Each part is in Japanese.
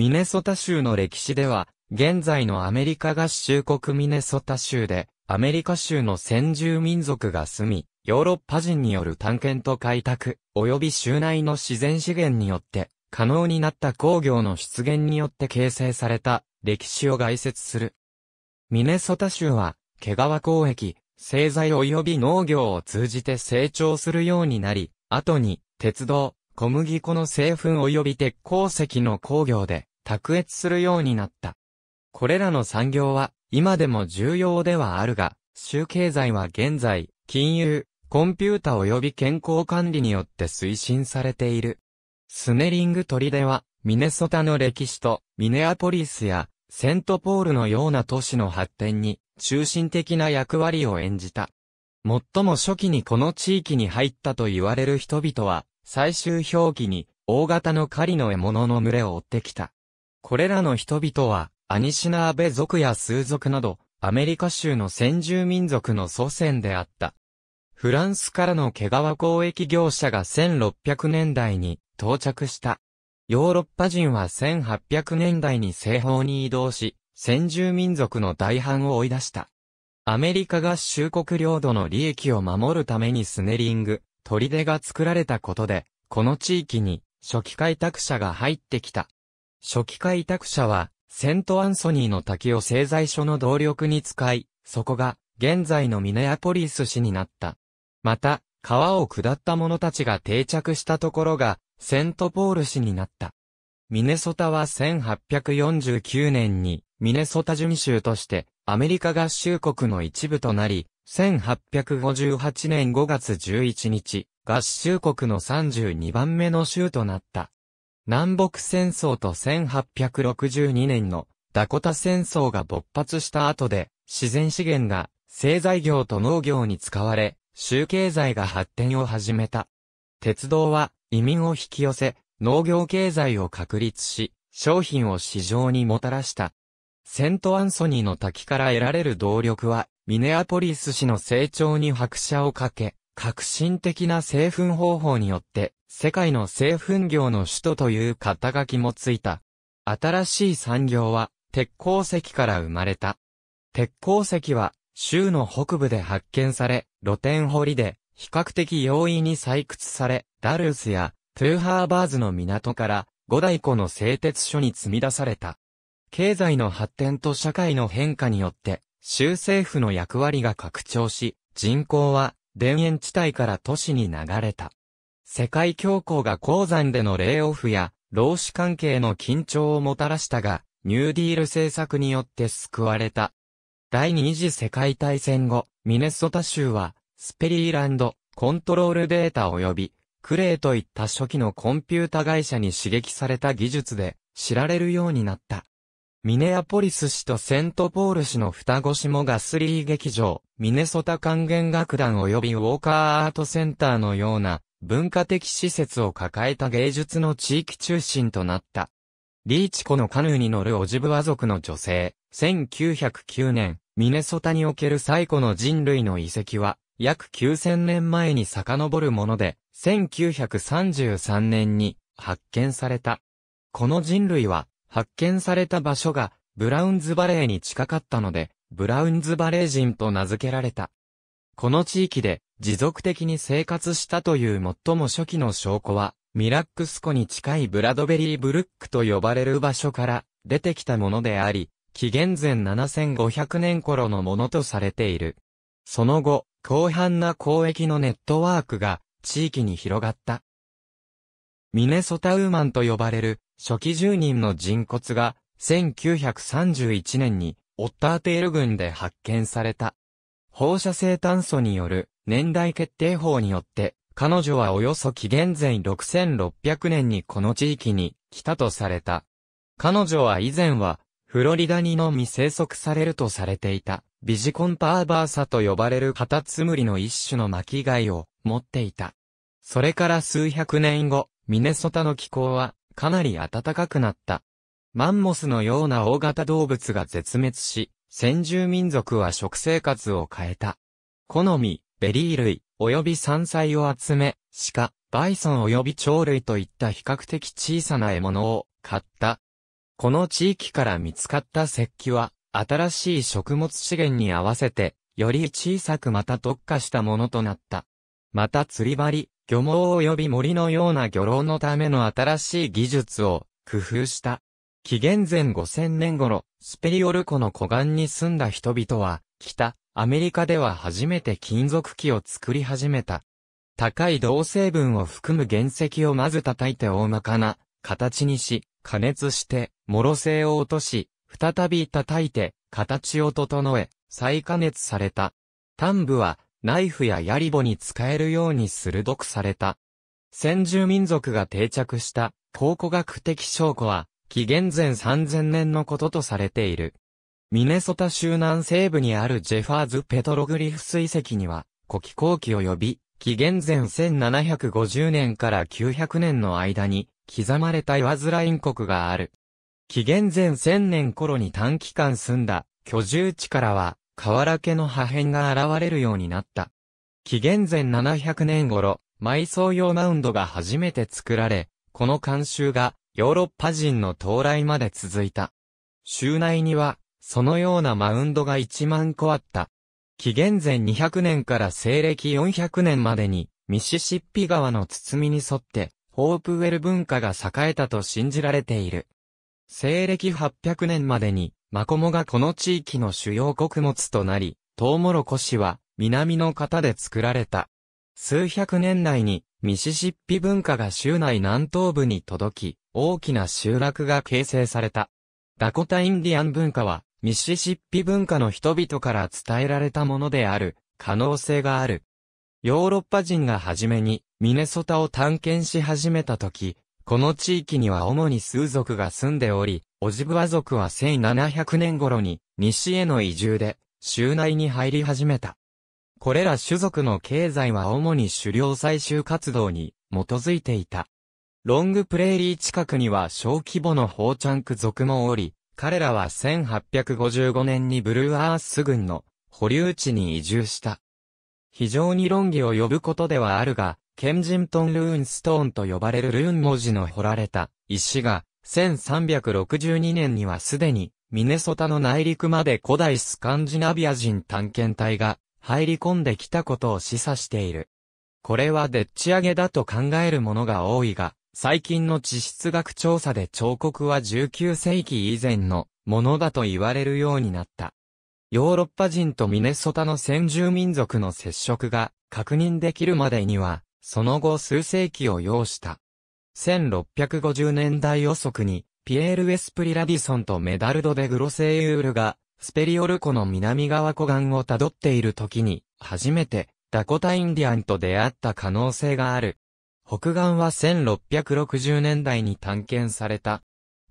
ミネソタ州の歴史では、現在のアメリカ合衆国ミネソタ州で、アメリカ州の先住民族が住み、ヨーロッパ人による探検と開拓、及び州内の自然資源によって、可能になった工業の出現によって形成された、歴史を概説する。ミネソタ州は、毛皮交易、製材及び農業を通じて成長するようになり、後に、鉄道、小麦粉の製粉及び鉄鉱石の工業で、卓越するようになった。これらの産業は今でも重要ではあるが、州経済は現在、金融、コンピュータ及び健康管理によって推進されている。スネリング砦は、ミネソタの歴史と、ミネアポリスや、セントポールのような都市の発展に、中心的な役割を演じた。最も初期にこの地域に入ったと言われる人々は、最終表記に、大型の狩りの獲物の群れを追ってきた。これらの人々は、アニシナーベ族やスー族など、アメリカ州の先住民族の祖先であった。フランスからの毛皮交易業者が1600年代に到着した。ヨーロッパ人は1800年代に西方に移動し、先住民族の大半を追い出した。アメリカ合衆国領土の利益を守るためにスネリング、砦が作られたことで、この地域に初期開拓者が入ってきた。初期開拓者は、セントアンソニーの滝を製材所の動力に使い、そこが、現在のミネアポリス市になった。また、川を下った者たちが定着したところが、セントポール市になった。ミネソタは1849年に、ミネソタ準州として、アメリカ合衆国の一部となり、1858年5月11日、合衆国の32番目の州となった。南北戦争と1862年のダコタ戦争が勃発した後で、自然資源が製材業と農業に使われ、州経済が発展を始めた。鉄道は移民を引き寄せ、農業経済を確立し、商品を市場にもたらした。セントアンソニーの滝から得られる動力は、ミネアポリス市の成長に拍車をかけ、革新的な製粉方法によって、世界の製粉業の首都という肩書きもついた。新しい産業は、鉄鉱石から生まれた。鉄鉱石は、州の北部で発見され、露天掘りで、比較的容易に採掘され、ダルースや、トゥーハーバーズの港から、五大湖の製鉄所に積み出された。経済の発展と社会の変化によって、州政府の役割が拡張し、人口は田園地帯から都市に流れた。世界恐慌が鉱山でのレイオフや、労使関係の緊張をもたらしたが、ニューディール政策によって救われた。第二次世界大戦後、ミネソタ州は、スペリーランド、コントロールデータ及び、クレイといった初期のコンピュータ会社に刺激された技術で知られるようになった。ミネアポリス市とセントポール市の双子市もガスリー劇場、ミネソタ管弦楽団及びウォーカーアートセンターのような文化的施設を抱えた芸術の地域中心となった。リーチ湖のカヌーに乗るオジブワ族の女性、1909年、ミネソタにおける最古の人類の遺跡は、約9000年前に遡るもので、1933年に発見された。この人類は、発見された場所が、ブラウンズバレーに近かったので、ブラウンズバレー人と名付けられた。この地域で持続的に生活したという最も初期の証拠は、ミラックス湖に近いブラドベリーブルックと呼ばれる場所から出てきたものであり、紀元前7500年頃のものとされている。その後、広範な交易のネットワークが地域に広がった。ミネソタウーマンと呼ばれる初期住人の人骨が、1931年に、オッターテール群で発見された。放射性炭素による年代決定法によって、彼女はおよそ紀元前6600年にこの地域に来たとされた。彼女は以前は、フロリダにのみ生息されるとされていた、ビジコンパーバーサと呼ばれるカタツムリの一種の巻き貝を持っていた。それから数百年後、ミネソタの気候はかなり暖かくなった。マンモスのような大型動物が絶滅し、先住民族は食生活を変えた。好み、ベリー類、及び山菜を集め、鹿、バイソン及び鳥類といった比較的小さな獲物を買った。この地域から見つかった石器は、新しい食物資源に合わせて、より小さくまた特化したものとなった。また釣り針、漁網及び森のような漁労のための新しい技術を工夫した。紀元前5000年頃、スペリオル湖の湖岸に住んだ人々は、北、アメリカでは初めて金属器を作り始めた。高い銅成分を含む原石をまず叩いて大まかな形にし、加熱して、脆性を落とし、再び叩いて、形を整え、再加熱された。端部はナイフや槍ボに使えるように鋭くされた。先住民族が定着した考古学的証拠は、紀元前3000年のこととされている。ミネソタ州南西部にあるジェファーズ・ペトログリフス遺跡には、古気後期及び、紀元前1750年から900年の間に、刻まれた岩ズライン国がある。紀元前1000年頃に短期間住んだ居住地からは、瓦家の破片が現れるようになった。紀元前700年頃、埋葬用マウンドが初めて作られ、この慣習がヨーロッパ人の到来まで続いた。州内には、そのようなマウンドが1万個あった。紀元前200年から西暦400年までに、ミシシッピ川の包みに沿って、ホープウェル文化が栄えたと信じられている。西暦800年までに、マコモがこの地域の主要穀物となり、トウモロコシは南の方で作られた。数百年内にミシシッピ文化が州内南東部に届き、大きな集落が形成された。ダコタインディアン文化はミシシッピ文化の人々から伝えられたものである可能性がある。ヨーロッパ人が初めにミネソタを探検し始めた時、この地域には主に数族が住んでおり、オジブワ族は1700年頃に西への移住で州内に入り始めた。これら種族の経済は主に狩猟採集活動に基づいていた。ロングプレーリー近くには小規模のホーチャンク族もおり、彼らは1855年にブルーアース軍の保留地に移住した。非常に論議を呼ぶことではあるが、ケンジントンルーンストーンと呼ばれるルーン文字の彫られた石が、1362年にはすでに、ミネソタの内陸まで古代スカンジナビア人探検隊が入り込んできたことを示唆している。これはでっち上げだと考えるものが多いが、最近の地質学調査で彫刻は19世紀以前のものだと言われるようになった。ヨーロッパ人とミネソタの先住民族の接触が確認できるまでには、その後数世紀を要した。1650年代遅くに、ピエール・エスプリ・ラディソンとメダルド・デ・グロセイウールが、スペリオル湖の南側湖岸をたどっている時に、初めて、ダコタ・インディアンと出会った可能性がある。北岸は1660年代に探検された。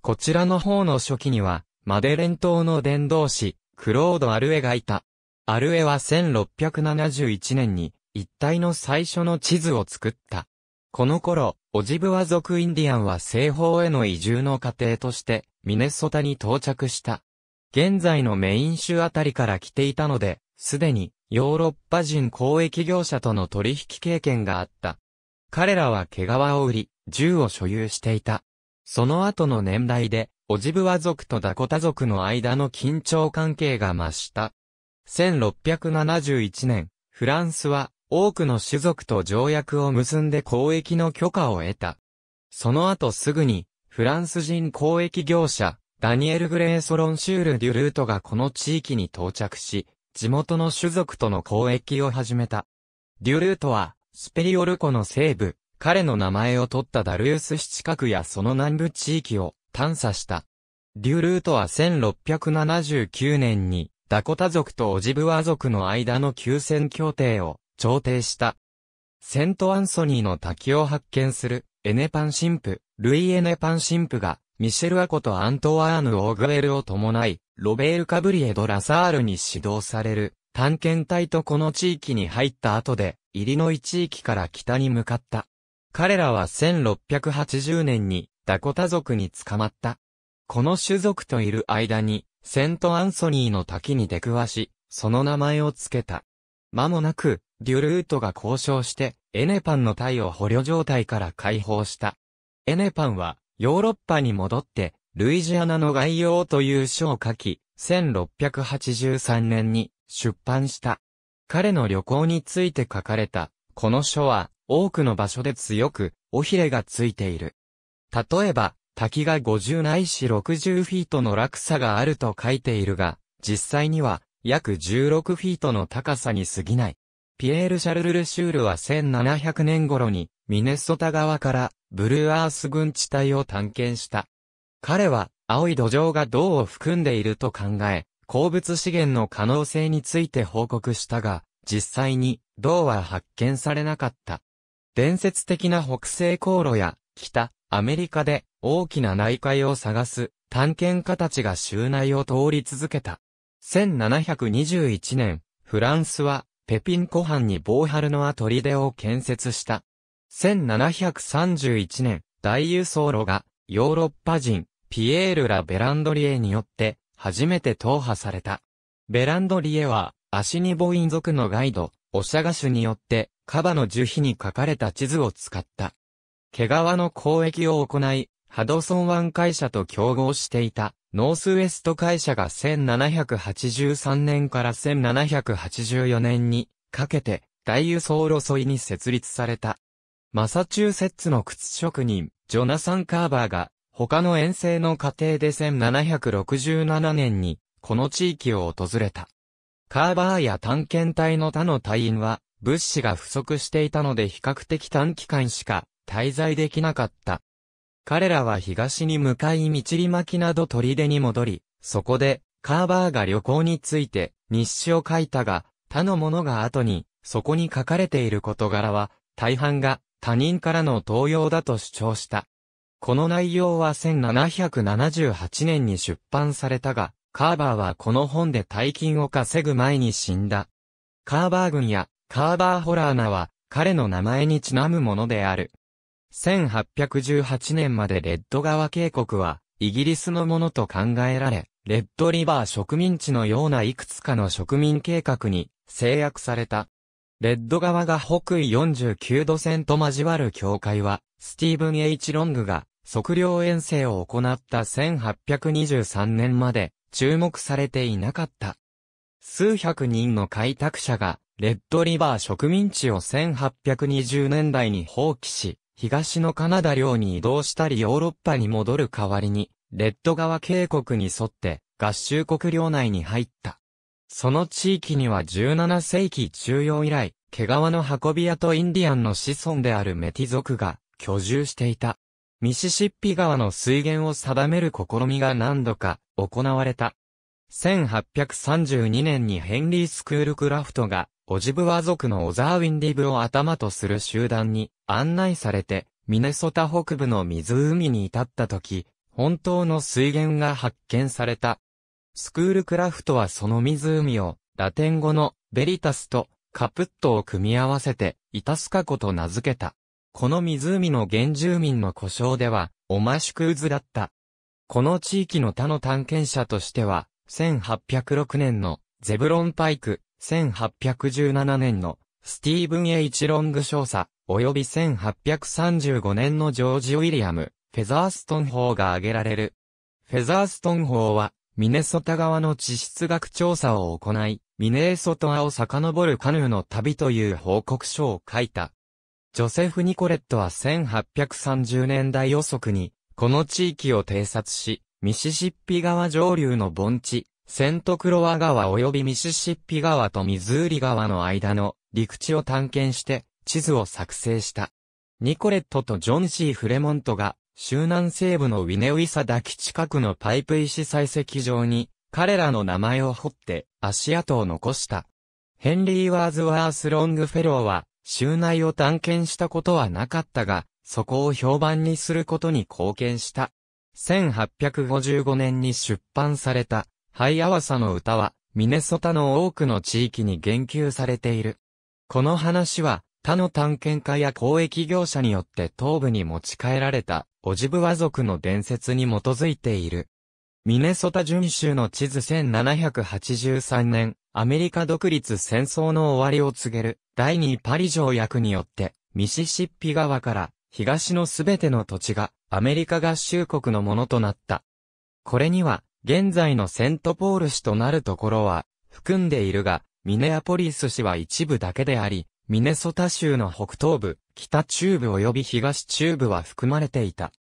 こちらの方の初期には、マデレン島の伝道師、クロード・アルエがいた。アルエは1671年に、一帯の最初の地図を作った。この頃、オジブワ族インディアンは西方への移住の過程として、ミネソタに到着した。現在のメイン州あたりから来ていたので、すでにヨーロッパ人交易業者との取引経験があった。彼らは毛皮を売り、銃を所有していた。その後の年代で、オジブワ族とダコタ族の間の緊張関係が増した。1671年、フランスは多くの種族と条約を結んで交易の許可を得た。その後すぐに、フランス人交易業者、ダニエル・グレーソロンシュール・デュルートがこの地域に到着し、地元の種族との交易を始めた。デュルートは、スペリオル湖の西部、彼の名前を取ったダルウス市近くやその南部地域を探査した。デュルートは1679年に、ダコタ族とオジブワ族の間の休戦協定を調停した。セントアンソニーの滝を発見する、エネパン神父、ルイ・エネパン神父が、ミシェル・アコとアントワーヌ・オーグエルを伴い、ロベール・カブリエ・ド・ラサールに指導される、探検隊とこの地域に入った後で、イリノイ地域から北に向かった。彼らは1680年に、ダコタ族に捕まった。この種族といる間に、セント・アンソニーの滝に出くわし、その名前を付けた。間もなく、デュルートが交渉して、エネパンの隊を捕虜状態から解放した。エネパンは、ヨーロッパに戻って、ルイジアナの概要という書を書き、1683年に出版した。彼の旅行について書かれた、この書は、多くの場所で強く、尾ひれがついている。例えば、滝が50ないし60フィートの落差があると書いているが、実際には、約16フィートの高さに過ぎない。ピエール・シャルル・ルシュールは1700年頃に、ミネソタ側からブルーアース軍地帯を探検した。彼は、青い土壌が銅を含んでいると考え、鉱物資源の可能性について報告したが、実際に銅は発見されなかった。伝説的な北西航路や北アメリカで大きな内海を探す探検家たちが州内を通り続けた。1721年、フランスはペピン湖畔にボーハルのア砦を建設した。1731年、大輸送路がヨーロッパ人、ピエール・ラ・ベランドリエによって初めて踏破された。ベランドリエは、アシニボイン族のガイド、オシャガシュによって、カバの樹皮に書かれた地図を使った。毛皮の交易を行い、ハドソン湾会社と競合していた。ノースウエスト会社が1783年から1784年にかけて大輸送路沿いに設立された。マサチューセッツの靴職人、ジョナサン・カーバーが他の遠征の過程で1767年にこの地域を訪れた。カーバーや探検隊の他の隊員は物資が不足していたので比較的短期間しか滞在できなかった。彼らは東に向かい道り巻など砦に戻り、そこで、カーバーが旅行について、日誌を書いたが、他の者が後に、そこに書かれている事柄は、大半が他人からの盗用だと主張した。この内容は1778年に出版されたが、カーバーはこの本で大金を稼ぐ前に死んだ。カーバー軍やカーバーホラーナは彼の名前にちなむものである。1818年までレッド川渓谷は、イギリスのものと考えられ、レッドリバー植民地のようないくつかの植民計画に制約された。レッド川が北緯49度線と交わる境界は、スティーブン・ H・ ロングが測量遠征を行った1823年まで注目されていなかった。数百人の開拓者が、レッドリバー植民地を1820年代に放棄し、東のカナダ領に移動したりヨーロッパに戻る代わりに、レッド川渓谷に沿って合衆国領内に入った。その地域には17世紀中央以来、毛皮の運び屋とインディアンの子孫であるメティ族が居住していた。ミシシッピ川の水源を定める試みが何度か行われた。1832年にヘンリー・スクールクラフトがオジブワ族のオザーウィンディブを頭とする集団に案内されて、ミネソタ北部の湖に至った時、本当の水源が発見された。スクールクラフトはその湖を、ラテン語のベリタスとカプットを組み合わせて、イタスカコと名付けた。この湖の原住民の故障では、オマシュクーズだった。この地域の他の探検者としては、1806年のゼブロンパイク、1817年のスティーブン・エイチロング少佐、及び1835年のジョージ・ウィリアム、フェザーストン法が挙げられる。フェザーストン法は、ミネソタ側の地質学調査を行い、ミネーソトアを遡るカヌーの旅という報告書を書いた。ジョセフ・ニコレットは1830年代予測に、この地域を偵察し、ミシシッピ川上流の盆地、セントクロワ川及びミシシッピ川とミズーリ川の間の陸地を探検して地図を作成した。ニコレットとジョン・シー・フレモントが州南西部のウィネウィサダキ近くのパイプ石採石場に彼らの名前を彫って足跡を残した。ヘンリー・ワーズワース・ロングフェローは州内を探検したことはなかったが、そこを評判にすることに貢献した。1855年に出版されたハイアワサの歌は、ミネソタの多くの地域に言及されている。この話は、他の探検家や交易業者によって東部に持ち帰られた、オジブワ族の伝説に基づいている。ミネソタ巡州の地図1783年、アメリカ独立戦争の終わりを告げる、第2パリ条約によって、ミシシッピ川から東のすべての土地がアメリカ合衆国のものとなった。これには現在のセントポール市となるところは、含んでいるが、ミネアポリス市は一部だけであり、ミネソタ州の北東部、北中部及び東中部は含まれていた。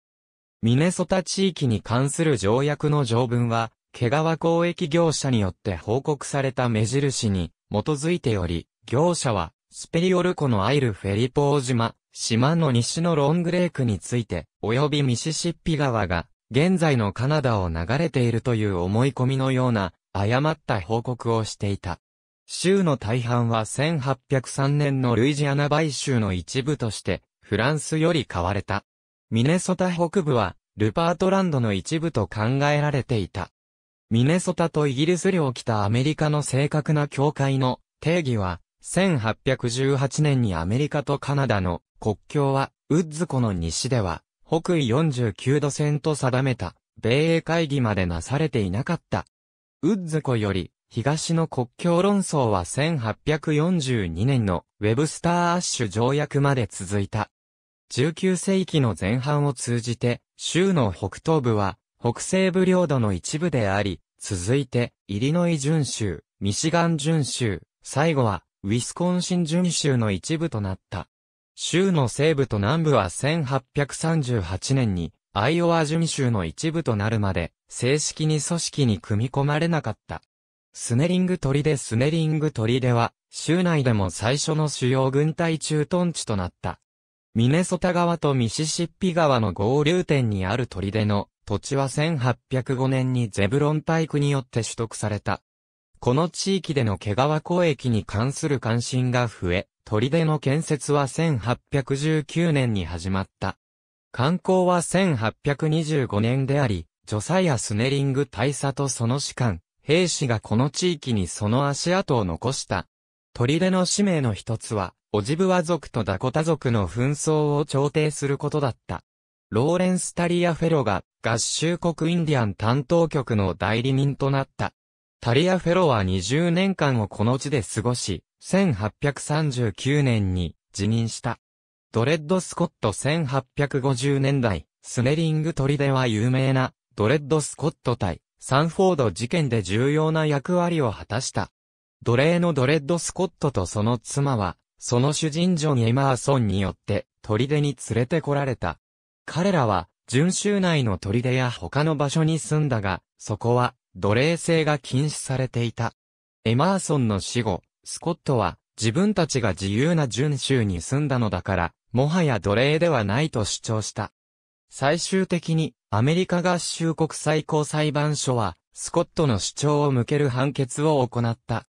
ミネソタ地域に関する条約の条文は、毛皮交易業者によって報告された目印に基づいており、業者は、スペリオル湖のアイルフェリポー島、島の西のロングレイクについて、及びミシシッピ川が現在のカナダを流れているという思い込みのような、誤った報告をしていた。州の大半は1803年のルイジアナ買収の一部として、フランスより買われた。ミネソタ北部は、ルパートランドの一部と考えられていた。ミネソタとイギリス領北アメリカの正確な境界の定義は、1818年にアメリカとカナダの国境は、ウッズ湖の西では、北緯49度線と定めた、米英会議までなされていなかった。ウッズ湖より、東の国境論争は1842年のウェブスター・アッシュ条約まで続いた。19世紀の前半を通じて、州の北東部は北西部領土の一部であり、続いて、イリノイ準州、ミシガン準州、最後は、ウィスコンシン準州の一部となった。州の西部と南部は1838年に、アイオワ準州の一部となるまで、正式に組織に組み込まれなかった。スネリング砦スネリング砦は、州内でも最初の主要軍隊駐屯地となった。ミネソタ川とミシシッピ川の合流点にある砦の土地は1805年にゼブロンパイクによって取得された。この地域での毛皮交易に関する関心が増え、砦の建設は1819年に始まった。観光は1825年であり、ジョサイア・スネリング大佐とその士官、兵士がこの地域にその足跡を残した。砦の使命の一つは、オジブワ族とダコタ族の紛争を調停することだった。ローレンス・タリア・フェロが合衆国インディアン担当局の代理人となった。タリアフェロは20年間をこの地で過ごし、1839年に辞任した。ドレッド・スコット1850年代、スネリングトリデは有名な、ドレッド・スコット対、サンフォード事件で重要な役割を果たした。奴隷のドレッド・スコットとその妻は、その主人ジョン・エマーソンによって、トリデに連れてこられた。彼らは、準州内のトリデや他の場所に住んだが、そこは、奴隷制が禁止されていた。エマーソンの死後、スコットは、自分たちが自由な準州に住んだのだから、もはや奴隷ではないと主張した。最終的に、アメリカ合衆国最高裁判所は、スコットの主張を向ける判決を行った。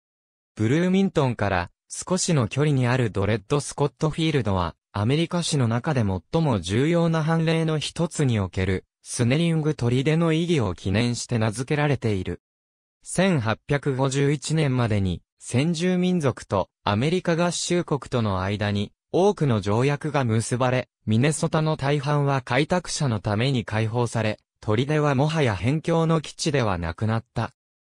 ブルーミントンから少しの距離にあるドレッド・スコットフィールドは、アメリカ史の中で最も重要な判例の一つにおけるスネリング砦の意義を記念して名付けられている。1851年までに、先住民族とアメリカ合衆国との間に、多くの条約が結ばれ、ミネソタの大半は開拓者のために解放され、砦はもはや辺境の基地ではなくなった。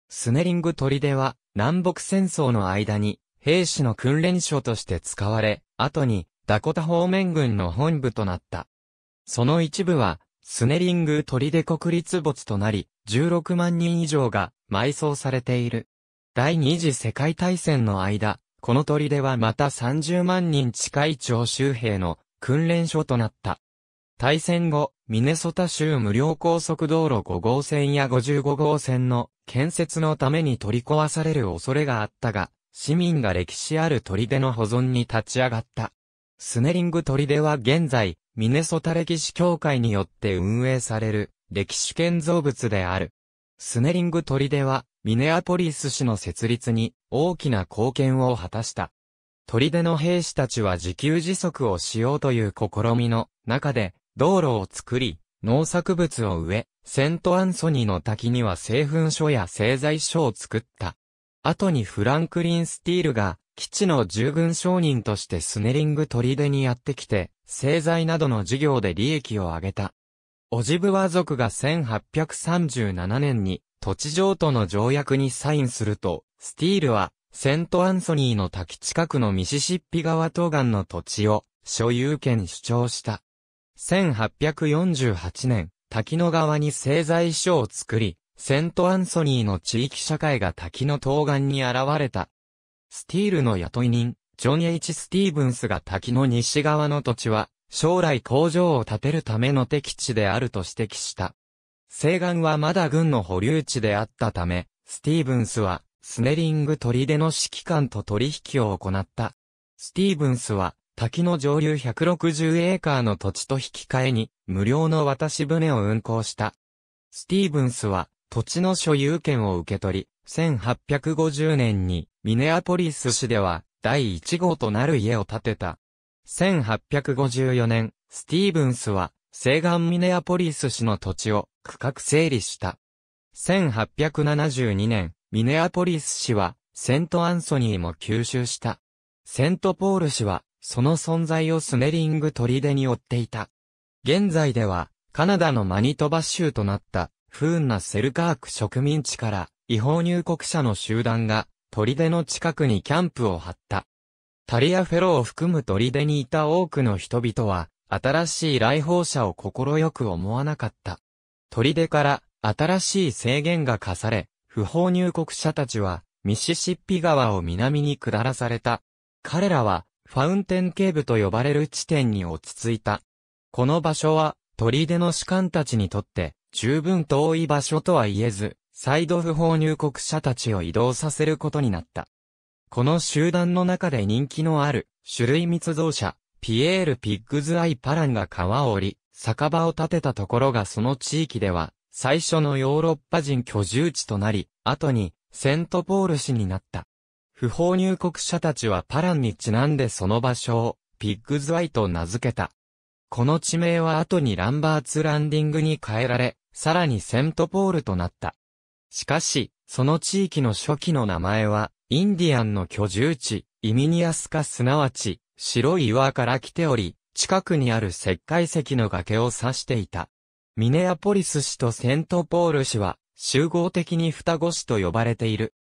スネリング砦は、南北戦争の間に、兵士の訓練所として使われ、後に、ダコタ方面軍の本部となった。その一部は、スネリング砦国立没となり、16万人以上が埋葬されている。第二次世界大戦の間、この砦はまた30万人近い徴集兵の訓練所となった。大戦後、ミネソタ州無料高速道路5号線や55号線の建設のために取り壊される恐れがあったが、市民が歴史ある砦の保存に立ち上がった。スネリング砦は現在、ミネソタ歴史協会によって運営される歴史建造物である。スネリング砦はミネアポリス市の設立に大きな貢献を果たした。砦の兵士たちは自給自足をしようという試みの中で道路を作り、農作物を植え、セントアンソニーの滝には製粉所や製材所を作った。後にフランクリン・スティールが基地の従軍商人としてスネリング砦にやってきて、製材などの事業で利益を上げた。オジブワ族が1837年に土地譲渡の条約にサインすると、スティールはセントアンソニーの滝近くのミシシッピ川東岸の土地を所有権主張した。1848年、滝の川に製材所を作り、セントアンソニーの地域社会が滝の東岸に現れた。スティールの雇い人、ジョン・ H・ スティーブンスが滝の西側の土地は、将来工場を建てるための敵地であると指摘した。西岸はまだ軍の保留地であったため、スティーブンスは、スネリング砦の指揮官と取引を行った。スティーブンスは、滝の上流160エーカーの土地と引き換えに、無料の渡し船を運航した。スティーブンスは、土地の所有権を受け取り、1850年に、ミネアポリス市では、第1号となる家を建てた。1854年、スティーブンスは、西岸ミネアポリス市の土地を区画整理した。1872年、ミネアポリス市は、セントアンソニーも吸収した。セントポール市は、その存在をスネリング砦に追っていた。現在では、カナダのマニトバ州となった、不運なセルカーク植民地から、違法入国者の集団が、砦の近くにキャンプを張った。タリアフェロを含む砦にいた多くの人々は、新しい来訪者を快く思わなかった。砦から新しい制限が課され、不法入国者たちは、ミシシッピ川を南に下らされた。彼らは、ファウンテン警部と呼ばれる地点に落ち着いた。この場所は、砦の士官たちにとって、十分遠い場所とは言えず、再度不法入国者たちを移動させることになった。この集団の中で人気のある、種類密造者、ピエール・ピッグズ・アイ・パランが川を降り、酒場を建てたところがその地域では、最初のヨーロッパ人居住地となり、後に、セントポール市になった。不法入国者たちはパランにちなんでその場所を、ピッグズ・アイと名付けた。この地名は後にランバーツ・ランディングに変えられ、さらにセントポールとなった。しかし、その地域の初期の名前は、インディアンの居住地、イミニアスカすなわち、白い岩から来ており、近くにある石灰石の崖を指していた。ミネアポリス市とセントポール市は、集合的に双子市と呼ばれている。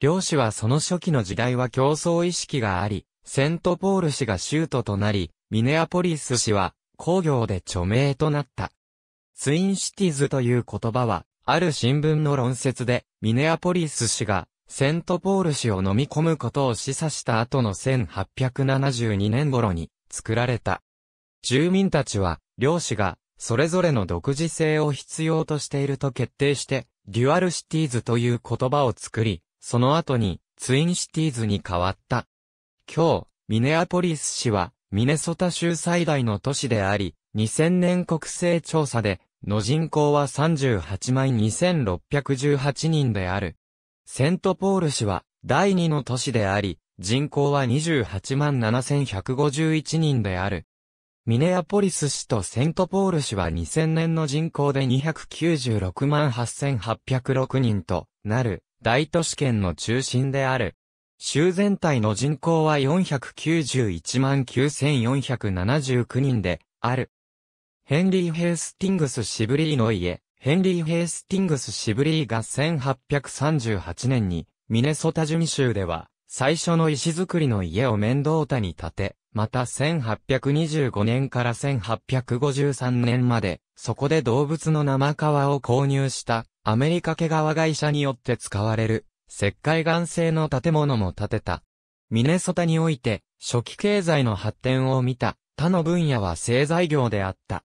両市はその初期の時代は競争意識があり、セントポール市が州都となり、ミネアポリス市は工業で著名となった。ツインシティズという言葉は、ある新聞の論説で、ミネアポリス氏が、セントポール氏を飲み込むことを示唆した後の1872年頃に作られた。住民たちは、両氏が、それぞれの独自性を必要としていると決定して、デュアルシティーズという言葉を作り、その後に、ツインシティーズに変わった。今日、ミネアポリス市は、ミネソタ州最大の都市であり、2000年国勢調査で、の人口は38万2618人である。セントポール市は第2の都市であり、人口は28万7151人である。ミネアポリス市とセントポール市は2000年の人口で296万8806人となる大都市圏の中心である。州全体の人口は491万9479人である。ヘンリー・ヘイスティングス・シブリーの家、ヘンリー・ヘイスティングス・シブリーが1838年に、ミネソタ準州では、最初の石造りの家を面倒田に建て、また1825年から1853年まで、そこで動物の生皮を購入した、アメリカ毛皮会社によって使われる、石灰岩製の建物も建てた。ミネソタにおいて、初期経済の発展を見た、他の分野は製材業であった。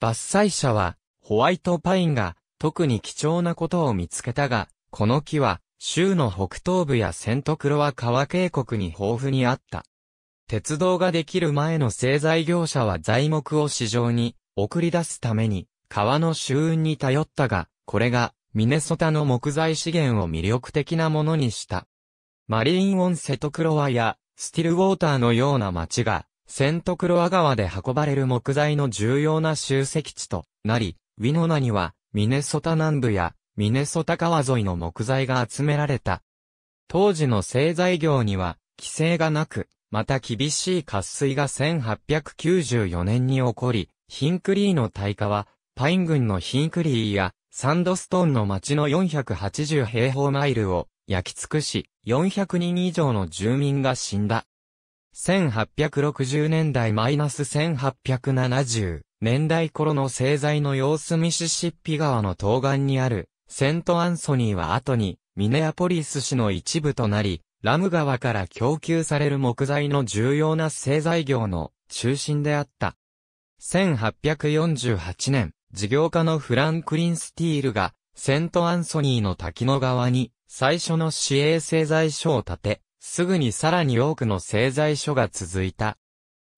伐採者は、ホワイトパインが特に貴重なことを見つけたが、この木は州の北東部やセントクロワ川渓谷に豊富にあった。鉄道ができる前の製材業者は材木を市場に送り出すために川の周運に頼ったが、これがミネソタの木材資源を魅力的なものにした。マリーン・オン・セトクロワやスティルウォーターのような街がセントクロア川で運ばれる木材の重要な集積地となり、ウィノナには、ミネソタ南部や、ミネソタ川沿いの木材が集められた。当時の製材業には、規制がなく、また厳しい渇水が1894年に起こり、ヒンクリーの大火は、パイン郡のヒンクリーや、サンドストーンの町の480平方マイルを焼き尽くし、400人以上の住民が死んだ。1860年代 -1870 年代頃の製材の様子ミシシッピ川の東岸にあるセントアンソニーは後にミネアポリス市の一部となり、ラム川から供給される木材の重要な製材業の中心であった。1848年、事業家のフランクリン・スティールがセントアンソニーの滝の側に最初の市営製材所を建て、すぐにさらに多くの製材所が続いた。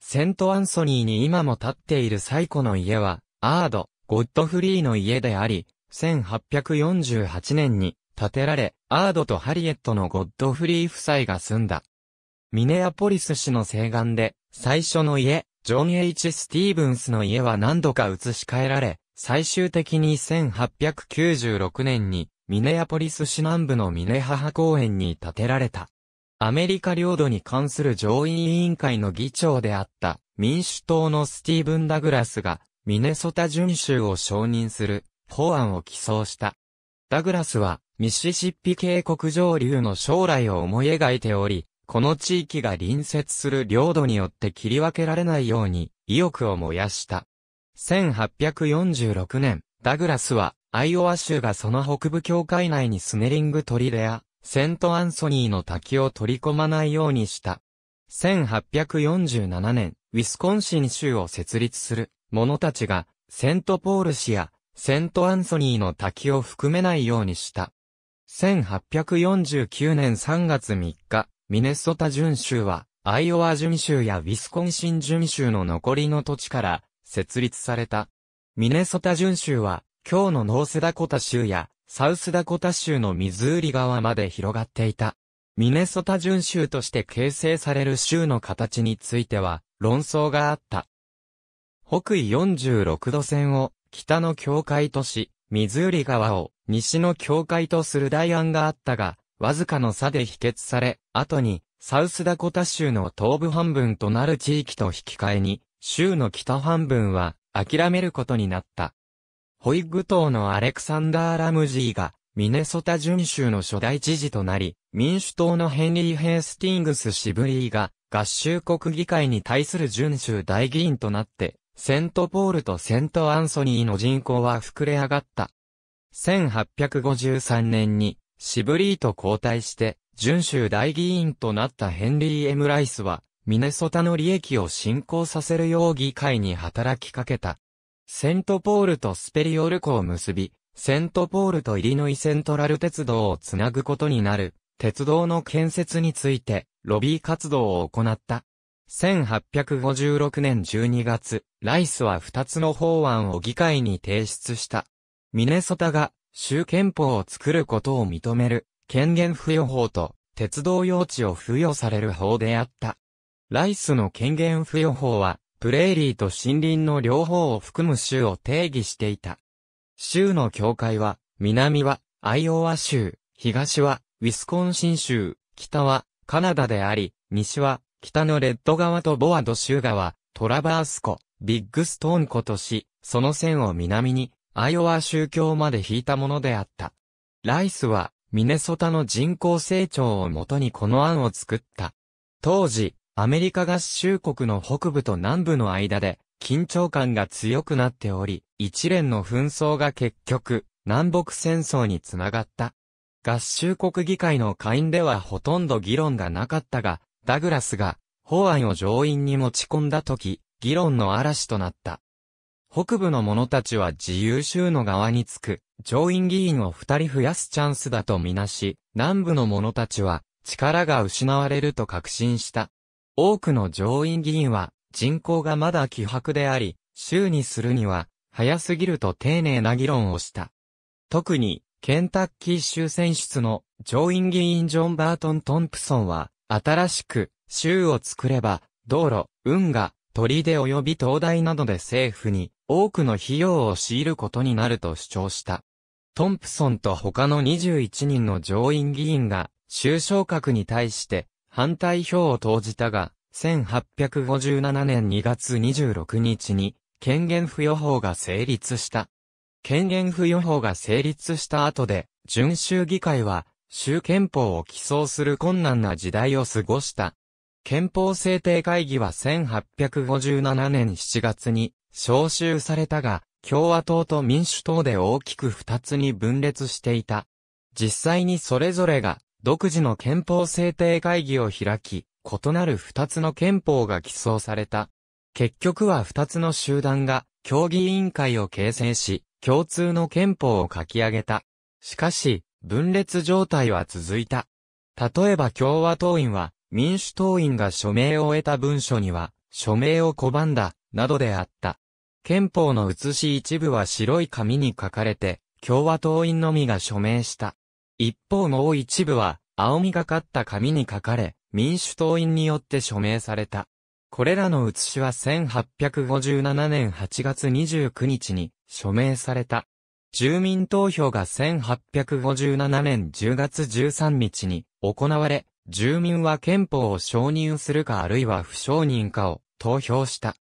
セントアンソニーに今も建っている最古の家は、アード、ゴッドフリーの家であり、1848年に建てられ、アードとハリエットのゴッドフリー夫妻が住んだ。ミネアポリス市の西岸で、最初の家、ジョン・ H・ スティーブンスの家は何度か移し替えられ、最終的に1896年にミネアポリス市南部のミネハハ公園に建てられた。アメリカ領土に関する上院委員会の議長であった民主党のスティーブン・ダグラスがミネソタ準州を承認する法案を起草した。ダグラスはミシシッピ渓谷上流の将来を思い描いており、この地域が隣接する領土によって切り分けられないように意欲を燃やした。1846年、ダグラスはアイオワ州がその北部境界内にスネリングトリレア、セントアンソニーの滝を取り込まないようにした。1847年、ウィスコンシン州を設立する者たちが、セントポール市やセントアンソニーの滝を含めないようにした。1849年3月3日、ミネソタ準州は、アイオワ準州やウィスコンシン準州の残りの土地から設立された。ミネソタ準州は、今日のノースダコタ州や、サウスダコタ州のミズーリ川まで広がっていた。ミネソタ準州として形成される州の形については論争があった。北緯46度線を北の境界とし、ミズーリ川を西の境界とする大案があったが、わずかの差で否決され、後にサウスダコタ州の東部半分となる地域と引き換えに、州の北半分は諦めることになった。ホイッグ党のアレクサンダー・ラムジーが、ミネソタ準州の初代知事となり、民主党のヘンリー・ヘイスティングス・シブリーが、合衆国議会に対する準州大議員となって、セントポールとセントアンソニーの人口は膨れ上がった。1853年に、シブリーと交代して、準州大議員となったヘンリー・エム・ライスは、ミネソタの利益を進行させるよう議会に働きかけた。セントポールとスペリオル湖を結び、セントポールとイリノイセントラル鉄道をつなぐことになる、鉄道の建設について、ロビー活動を行った。1856年12月、ライスは2つの法案を議会に提出した。ミネソタが、州憲法を作ることを認める、権限付与法と、鉄道用地を付与される法であった。ライスの権限付与法は、プレーリーと森林の両方を含む州を定義していた。州の境界は、南はアイオワ州、東はウィスコンシン州、北はカナダであり、西は北のレッド川とボワド州川、トラバース湖、ビッグストーン湖とし、その線を南にアイオワ州境まで引いたものであった。ライスはミネソタの人口成長をもとにこの案を作った。当時、アメリカ合衆国の北部と南部の間で、緊張感が強くなっており、一連の紛争が結局、南北戦争につながった。合衆国議会の下院ではほとんど議論がなかったが、ダグラスが法案を上院に持ち込んだ時、議論の嵐となった。北部の者たちは自由州の側につく、上院議員を二人増やすチャンスだとみなし、南部の者たちは力が失われると確信した。多くの上院議員は人口がまだ希薄であり、州にするには早すぎると丁寧な議論をした。特に、ケンタッキー州選出の上院議員ジョン・バートン・トンプソンは、新しく州を作れば、道路、運河、砦及び灯台などで政府に多くの費用を強いることになると主張した。トンプソンと他の21人の上院議員が、州昇格に対して反対票を投じたが、1857年2月26日に、権限付与法が成立した。権限付与法が成立した後で、準州議会は、州憲法を起草する困難な時代を過ごした。憲法制定会議は1857年7月に招集されたが、共和党と民主党で大きく二つに分裂していた。実際にそれぞれが独自の憲法制定会議を開き、異なる二つの憲法が起草された。結局は二つの集団が協議委員会を形成し、共通の憲法を書き上げた。しかし、分裂状態は続いた。例えば共和党員は、民主党員が署名を得た文書には、署名を拒んだ、などであった。憲法の写し一部は白い紙に書かれて、共和党員のみが署名した。一方もう一部は、青みがかった紙に書かれ、民主党員によって署名された。これらの写しは1857年8月29日に署名された。住民投票が1857年10月13日に行われ、住民は憲法を承認するかあるいは不承認かを投票した。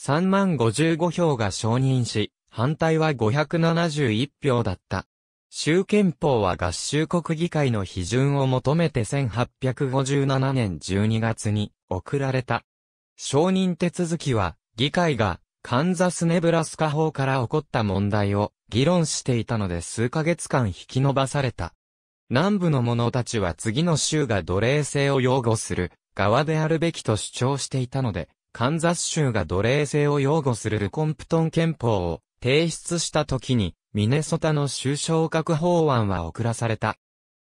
3万55票が承認し、反対は571票だった。州憲法は合衆国議会の批准を求めて1857年12月に送られた。承認手続きは、議会がカンザスネブラスカ法から起こった問題を議論していたので数ヶ月間引き延ばされた。南部の者たちは次の州が奴隷制を擁護する側であるべきと主張していたので、カンザス州が奴隷制を擁護するルコンプトン憲法を提出した時に、ミネソタの州昇格法案は遅らされた。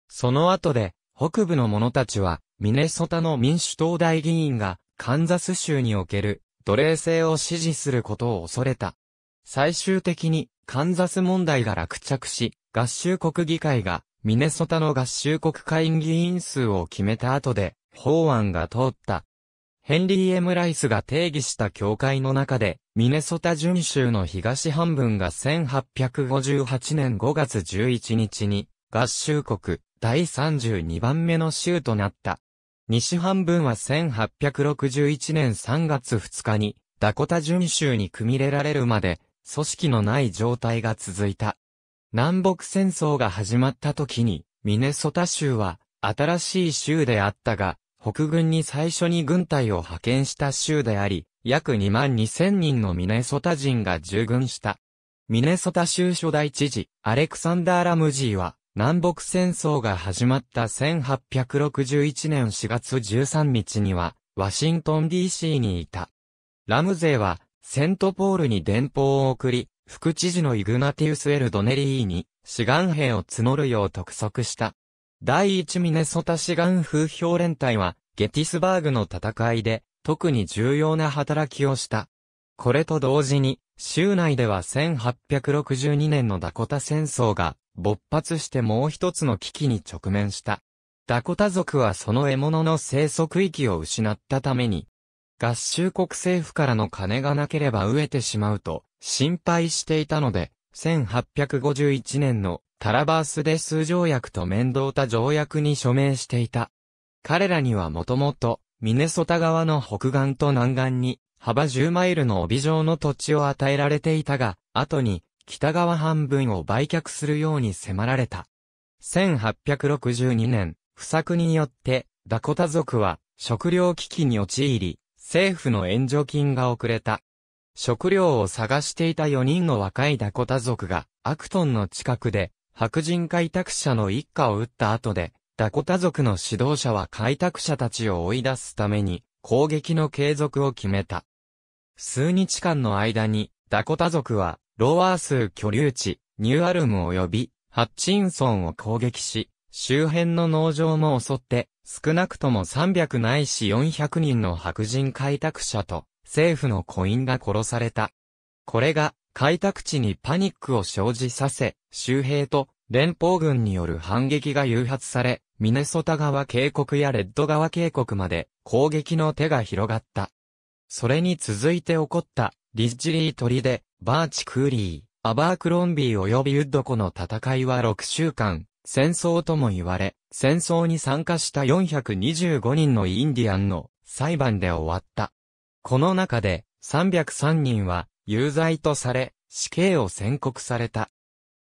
その後で、北部の者たちは、ミネソタの民主党大議員が、カンザス州における、奴隷制を支持することを恐れた。最終的に、カンザス問題が落着し、合衆国議会が、ミネソタの合衆国会議員数を決めた後で、法案が通った。ヘンリー・エム・ライスが定義した教会の中で、ミネソタ準州の東半分が1858年5月11日に、合衆国第32番目の州となった。西半分は1861年3月2日に、ダコタ準州に組み入れられるまで、組織のない状態が続いた。南北戦争が始まった時に、ミネソタ州は、新しい州であったが、北軍に最初に軍隊を派遣した州であり、約2万2千人のミネソタ人が従軍した。ミネソタ州初代知事、アレクサンダー・ラムジーは、南北戦争が始まった1861年4月13日には、ワシントン DC にいた。ラムゼーは、セントポールに電報を送り、副知事のイグナティウス・エル・ドネリーに、志願兵を募るよう督促した。第一ミネソタ志願風評連隊は、ゲティスバーグの戦いで、特に重要な働きをした。これと同時に、州内では1862年のダコタ戦争が勃発してもう一つの危機に直面した。ダコタ族はその獲物の生息域を失ったために、合衆国政府からの金がなければ飢えてしまうと心配していたので、1851年のタラバースデス条約と面倒た条約に署名していた。彼らにはもともと、ミネソタ側の北岸と南岸に、幅10マイルの帯状の土地を与えられていたが、後に、北側半分を売却するように迫られた。1862年、不作によって、ダコタ族は、食料危機に陥り、政府の援助金が遅れた。食料を探していた4人の若いダコタ族が、アクトンの近くで、白人開拓者の一家を撃った後で、ダコタ族の指導者は開拓者たちを追い出すために、攻撃の継続を決めた。数日間の間に、ダコタ族は、ロワース居留地、ニューアルム及び、ハッチンソンを攻撃し、周辺の農場も襲って、少なくとも300ないし400人の白人開拓者と、政府のコインが殺された。これが、開拓地にパニックを生じさせ、周平と連邦軍による反撃が誘発され、ミネソタ川渓谷やレッド川渓谷まで攻撃の手が広がった。それに続いて起こったリッジリー砦で、バーチクーリー、アバークロンビー及びウッドコの戦いは6週間、戦争とも言われ、戦争に参加した425人のインディアンの裁判で終わった。この中で303人は有罪とされ、死刑を宣告された。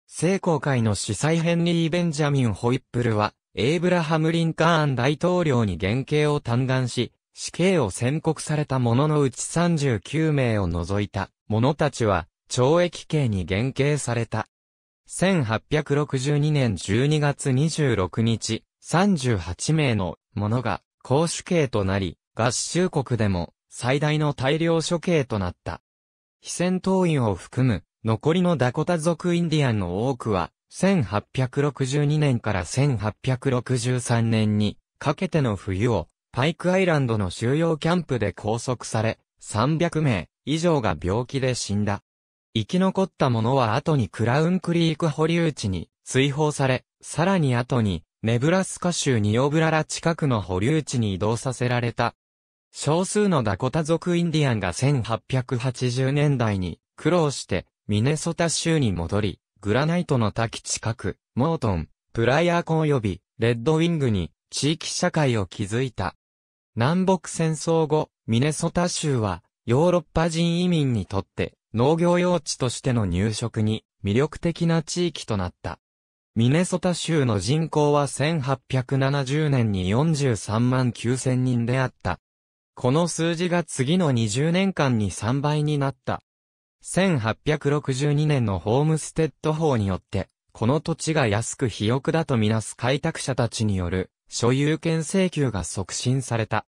聖公会の司祭ヘンリー・ベンジャミン・ホイップルは、エイブラハム・リンカーン大統領に原刑を嘆願し、死刑を宣告された者のうち39名を除いた者たちは、懲役刑に原刑された。1862年12月26日、38名の者が公主刑となり、合衆国でも最大の大量処刑となった。非戦闘員を含む、残りのダコタ族インディアンの多くは、1862年から1863年にかけての冬を、パイクアイランドの収容キャンプで拘束され、300名以上が病気で死んだ。生き残った者は後にクラウンクリーク保留地に追放され、さらに後に、ネブラスカ州ニオブララ近くの保留地に移動させられた。少数のダコタ族インディアンが1880年代に苦労してミネソタ州に戻り、グラナイトの滝近く、モートン、プライアーン及びレッドウィングに地域社会を築いた。南北戦争後、ミネソタ州はヨーロッパ人移民にとって農業用地としての入植に魅力的な地域となった。ミネソタ州の人口は1870年に43万9000人であった。この数字が次の20年間に3倍になった。1862年のホームステッド法によって、この土地が安く肥沃だとみなす開拓者たちによる所有権請求が促進された。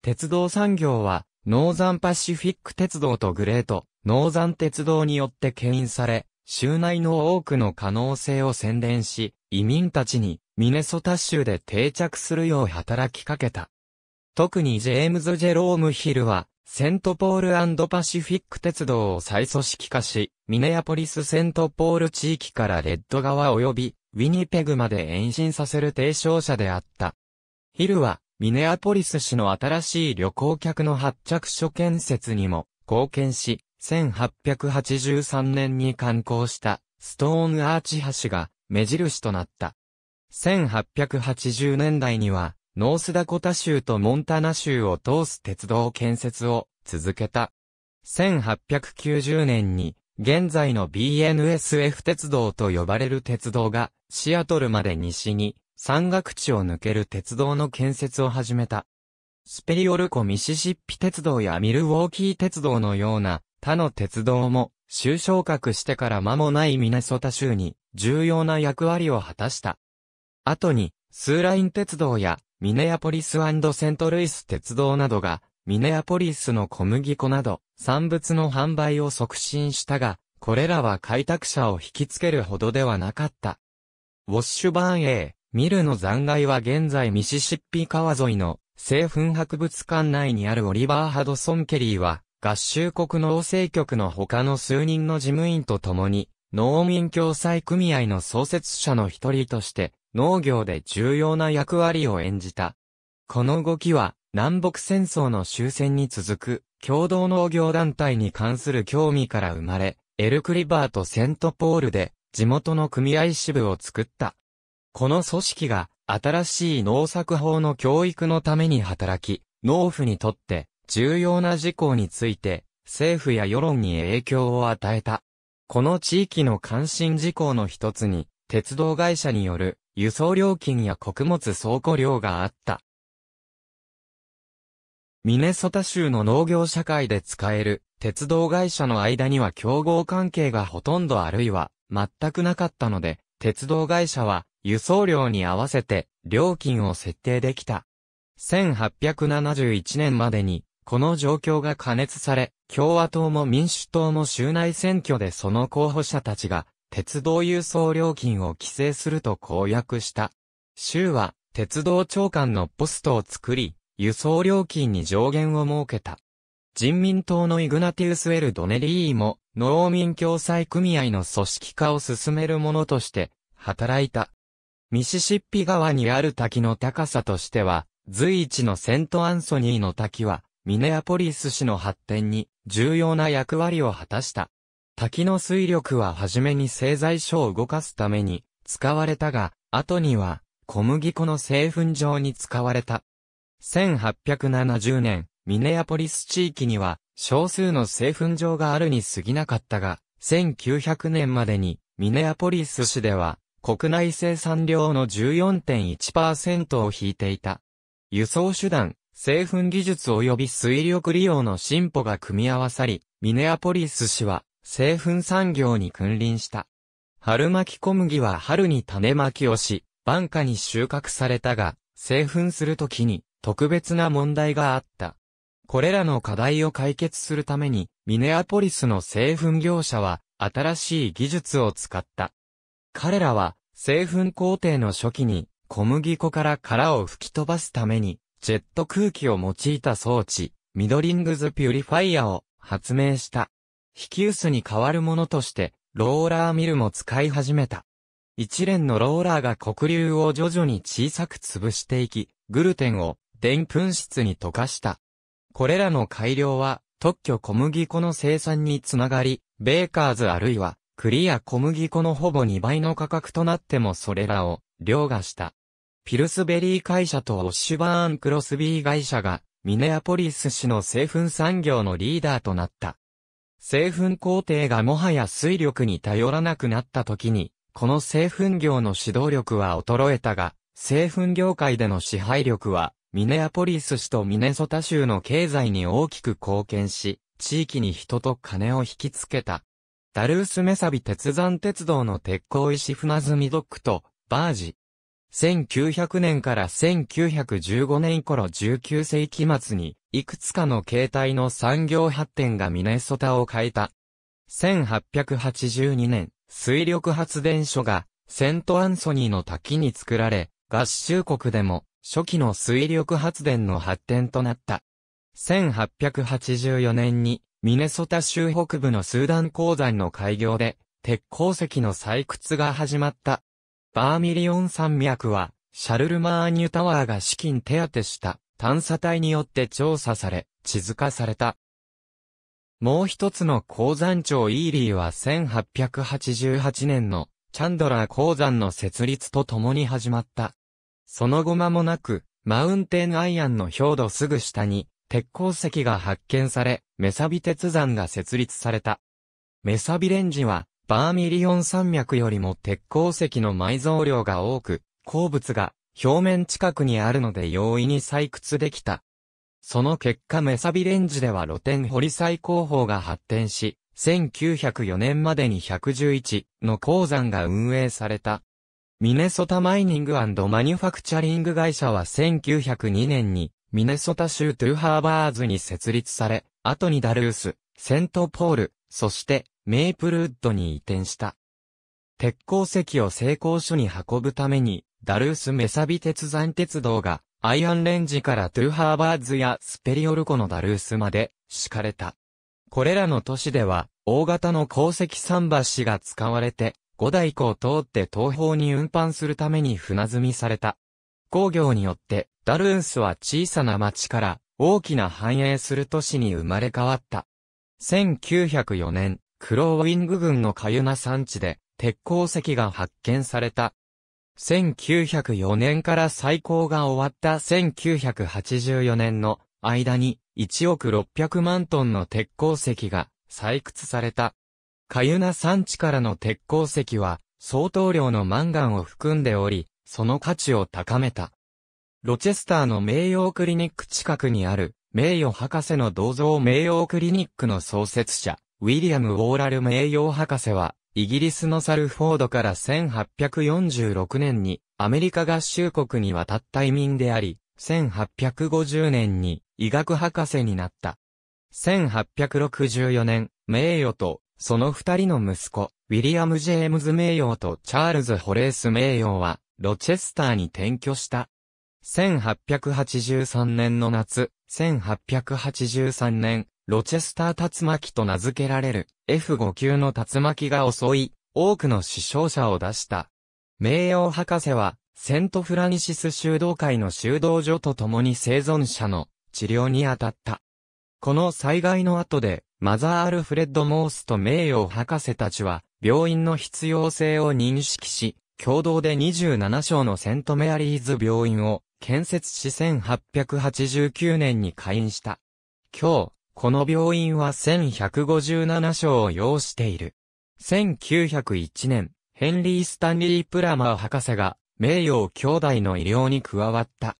鉄道産業は、ノーザンパシフィック鉄道とグレート、ノーザン鉄道によって牽引され、州内の多くの可能性を宣伝し、移民たちにミネソタ州で定着するよう働きかけた。特にジェームズ・ジェローム・ヒルは、セントポールパシフィック鉄道を再組織化し、ミネアポリス・セントポール地域からレッド川及び、ウィニペグまで延伸させる提唱者であった。ヒルは、ミネアポリス市の新しい旅行客の発着所建設にも貢献し、1883年に刊行したストーンアーチ橋が目印となった。1880年代にはノースダコタ州とモンタナ州を通す鉄道建設を続けた。1890年に、現在の BNSF 鉄道と呼ばれる鉄道が、シアトルまで西に、山岳地を抜ける鉄道の建設を始めた。スペリオルコミシシッピ鉄道やミルウォーキー鉄道のような他の鉄道も、州昇格してから間もないミネソタ州に重要な役割を果たした。後に、スーライン鉄道やミネアポリスセントルイス鉄道などが、ミネアポリスの小麦粉など、産物の販売を促進したが、これらは開拓者を引きつけるほどではなかった。ウォッシュバーン A、ミルの残骸は現在ミシシッピ川沿いの製粉博物館内にあるオリバー・ハドソン・ケリーは、合衆国農政局の他の数人の事務員と共に、農民共済組合の創設者の一人として、農業で重要な役割を演じた。この動きは、南北戦争の終戦に続く、共同農業団体に関する興味から生まれ、エルクリバーとセントポールで、地元の組合支部を作った。この組織が、新しい農作法の教育のために働き、農夫にとって重要な事項について政府や世論に影響を与えた。この地域の関心事項の一つに鉄道会社による輸送料金や穀物倉庫料があった。ミネソタ州の農業社会で使える鉄道会社の間には競合関係がほとんどあるいは全くなかったので、鉄道会社は輸送量に合わせて料金を設定できた。1871年までにこの状況が加熱され、共和党も民主党も州内選挙でその候補者たちが鉄道輸送料金を規制すると公約した。州は、鉄道長官のポストを作り、輸送料金に上限を設けた。人民党のイグナティウス・エル・ドネリーも、農民共済組合の組織化を進める者として、働いた。ミシシッピ川にある滝の高さとしては、随一のセントアンソニーの滝は、ミネアポリス市の発展に重要な役割を果たした。滝の水力は初めに製材所を動かすために使われたが、後には小麦粉の製粉場に使われた。1870年、ミネアポリス地域には少数の製粉場があるに過ぎなかったが、1900年までにミネアポリス市では国内生産量の14.1%を引いていた。輸送手段、製粉技術及び水力利用の進歩が組み合わさり、ミネアポリス市は製粉産業に君臨した。春巻き小麦は春に種まきをし、晩夏に収穫されたが、製粉するときに特別な問題があった。これらの課題を解決するために、ミネアポリスの製粉業者は新しい技術を使った。彼らは製粉工程の初期に小麦粉から殻を吹き飛ばすために、ジェット空気を用いた装置、ミドリングズピュリファイアを発明した。引き薄に変わるものとして、ローラーミルも使い始めた。一連のローラーが黒粒を徐々に小さく潰していき、グルテンを、電んぷ質に溶かした。これらの改良は、特許小麦粉の生産につながり、ベーカーズあるいは、栗や小麦粉のほぼ2倍の価格となってもそれらを、凌駕した。ピルスベリー会社とオッシュバーン・クロスビー会社が、ミネアポリス市の製粉産業のリーダーとなった。製粉工程がもはや水力に頼らなくなった時に、この製粉業の指導力は衰えたが、製粉業界での支配力は、ミネアポリス市とミネソタ州の経済に大きく貢献し、地域に人と金を引きつけた。ダルースメサビ鉄山鉄道の鉄鋼石船積ドックと、バージ。1900年から1915年頃19世紀末に、いくつかの形態の産業発展がミネソタを変えた。1882年、水力発電所がセントアンソニーの滝に作られ、合衆国でも初期の水力発電の発展となった。1884年にミネソタ州北部のスーダン鉱山の開業で鉄鉱石の採掘が始まった。バーミリオン山脈はシャルルマーニュタワーが資金手当した探査隊によって調査され、地図化された。もう一つの鉱山町イーリーは1888年のチャンドラー鉱山の設立と共に始まった。その後間もなく、マウンテンアイアンの表土すぐ下に、鉄鉱石が発見され、メサビ鉄山が設立された。メサビレンジは、バーミリオン山脈よりも鉄鉱石の埋蔵量が多く、鉱物が表面近くにあるので容易に採掘できた。その結果メサビレンジでは露天掘り採工法が発展し、1904年までに111の鉱山が運営された。ミネソタマイニングマニュファクチャリング会社は1902年にミネソタ州トゥーハーバーズに設立され、後にダルース、セントポール、そしてメイプルウッドに移転した。鉄鉱石を成功所に運ぶためにダルースメサビ鉄山鉄道が、アイアンレンジからトゥーハーバーズやスペリオルコのダルースまで敷かれた。これらの都市では、大型の鉱石桟橋が使われて、五大湖を通って東方に運搬するために船積みされた。工業によって、ダルースは小さな町から大きな繁栄する都市に生まれ変わった。1904年、クローウィング群のカユナ山地で鉄鉱石が発見された。1904年から最高が終わった1984年の間に1億600万トンの鉄鉱石が採掘された。かゆな産地からの鉄鉱石は相当量のマンガンを含んでおり、その価値を高めた。ロチェスターの名誉クリニック近くにある名誉博士の銅像名誉クリニックの創設者、ウィリアム・ウォーラル名誉博士は、イギリスのサルフォードから1846年にアメリカ合衆国に渡った移民であり、1850年に医学博士になった。1864年、名誉と、その二人の息子、ウィリアム・ジェームズ名誉とチャールズ・ホレース名誉は、ロチェスターに転居した。1883年の夏、1883年、ロチェスター竜巻と名付けられる F5 級の竜巻が襲い、多くの死傷者を出した。名誉博士は、セントフラニシス修道会の修道所と共に生存者の治療に当たった。この災害の後で、マザー・アルフレッド・モースと名誉博士たちは、病院の必要性を認識し、共同で27章のセントメアリーズ病院を建設し1889年に開院した。今日、この病院は1157床を要している。1901年、ヘンリー・スタンリー・プラマー博士が、名誉兄弟の医療に加わった。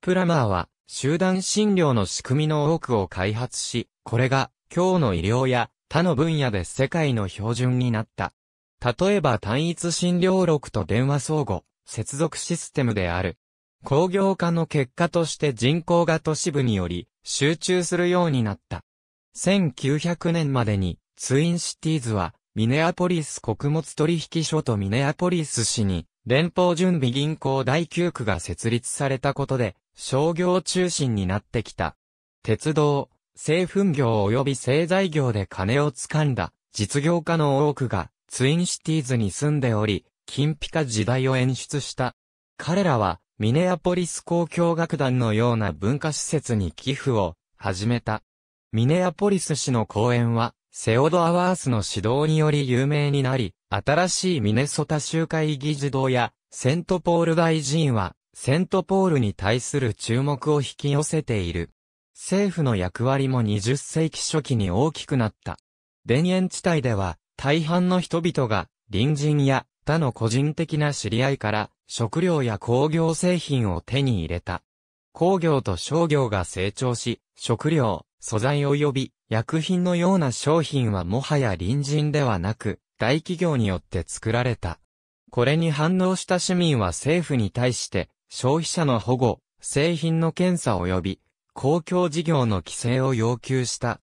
プラマーは、集団診療の仕組みの多くを開発し、これが、今日の医療や、他の分野で世界の標準になった。例えば単一診療録と電話相互、接続システムである、工業化の結果として人口が都市部により集中するようになった。1900年までにツインシティーズはミネアポリス穀物取引所とミネアポリス市に連邦準備銀行第9区が設立されたことで商業中心になってきた。鉄道、製粉業及び製材業で金を掴んだ実業家の多くがツインシティーズに住んでおり、金ピカ時代を演出した。彼らはミネアポリス交響楽団のような文化施設に寄付を始めた。ミネアポリス市の公園は、セオドアワースの指導により有名になり、新しいミネソタ集会議事堂や、セントポール大臣は、セントポールに対する注目を引き寄せている。政府の役割も20世紀初期に大きくなった。田園地帯では、大半の人々が、隣人や他の個人的な知り合いから、食料や工業製品を手に入れた。工業と商業が成長し、食料、素材及び薬品のような商品はもはや隣人ではなく、大企業によって作られた。これに反応した市民は政府に対して、消費者の保護、製品の検査及び、公共事業の規制を要求した。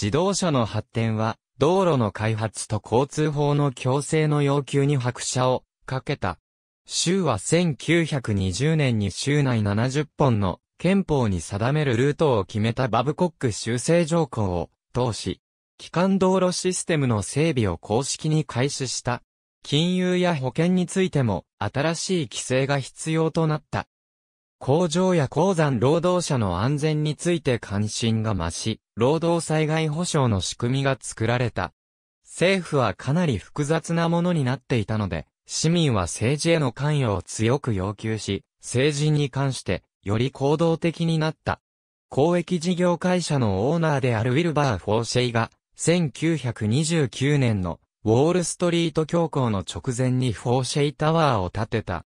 自動車の発展は、道路の開発と交通法の強制の要求に拍車をかけた。州は1920年に州内70本の憲法に定めるルートを決めたバブコック修正条項を通し、機関道路システムの整備を公式に開始した。金融や保険についても新しい規制が必要となった。工場や鉱山労働者の安全について関心が増し、労働災害保障の仕組みが作られた。政府はかなり複雑なものになっていたので、市民は政治への関与を強く要求し、政治に関してより行動的になった。公益事業会社のオーナーであるウィルバー・フォーシェイが、1929年のウォールストリート教皇の直前にフォーシェイタワーを建てた。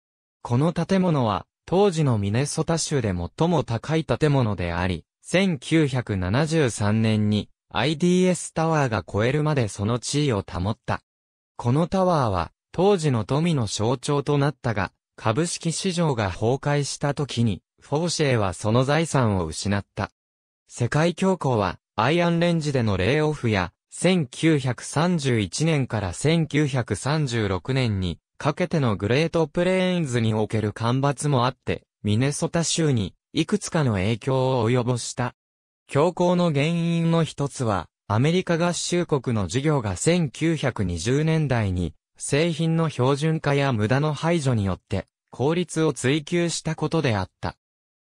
この建物は、当時のミネソタ州で最も高い建物であり、1973年に IDS タワーが超えるまでその地位を保った。このタワーは当時の富の象徴となったが、株式市場が崩壊した時に、フォーシェーはその財産を失った。世界恐慌は、アイアンレンジでのレイオフや、1931年から1936年にかけてのグレートプレーンズにおける干ばつもあって、ミネソタ州にいくつかの影響を及ぼした。強行の原因の一つは、アメリカ合衆国の事業が1920年代に製品の標準化や無駄の排除によって、効率を追求したことであった。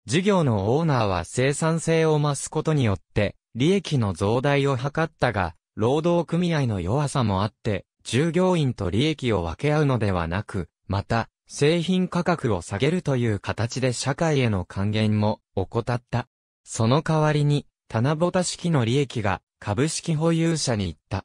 事業のオーナーは生産性を増すことによって、利益の増大を図ったが、労働組合の弱さもあって、従業員と利益を分け合うのではなく、また、製品価格を下げるという形で社会への還元も怠った。その代わりに、棚ぼた式の利益が株式保有者に行った。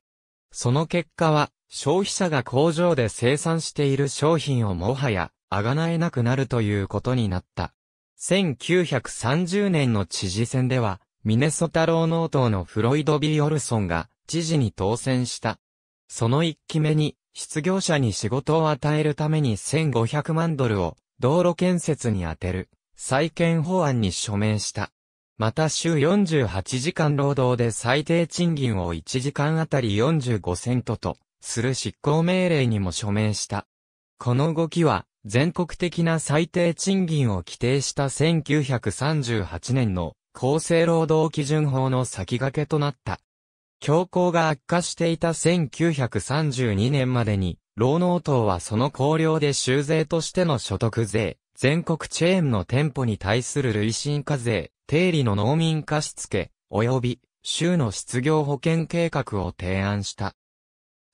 その結果は、消費者が工場で生産している商品をもはや、あがなえなくなるということになった。1930年の知事選では、ミネソタ労農党のフロイド・ビオルソンが知事に当選した。その一期目に、失業者に仕事を与えるために1500万ドルを道路建設に充てる再建法案に署名した。また週48時間労働で最低賃金を1時間あたり45セントとする執行命令にも署名した。この動きは全国的な最低賃金を規定した1938年の厚生労働基準法の先駆けとなった。強行が悪化していた1932年までに、労農党はその考慮で州税としての所得税、全国チェーンの店舗に対する累進課税、定理の農民貸付、及び、州の失業保険計画を提案した。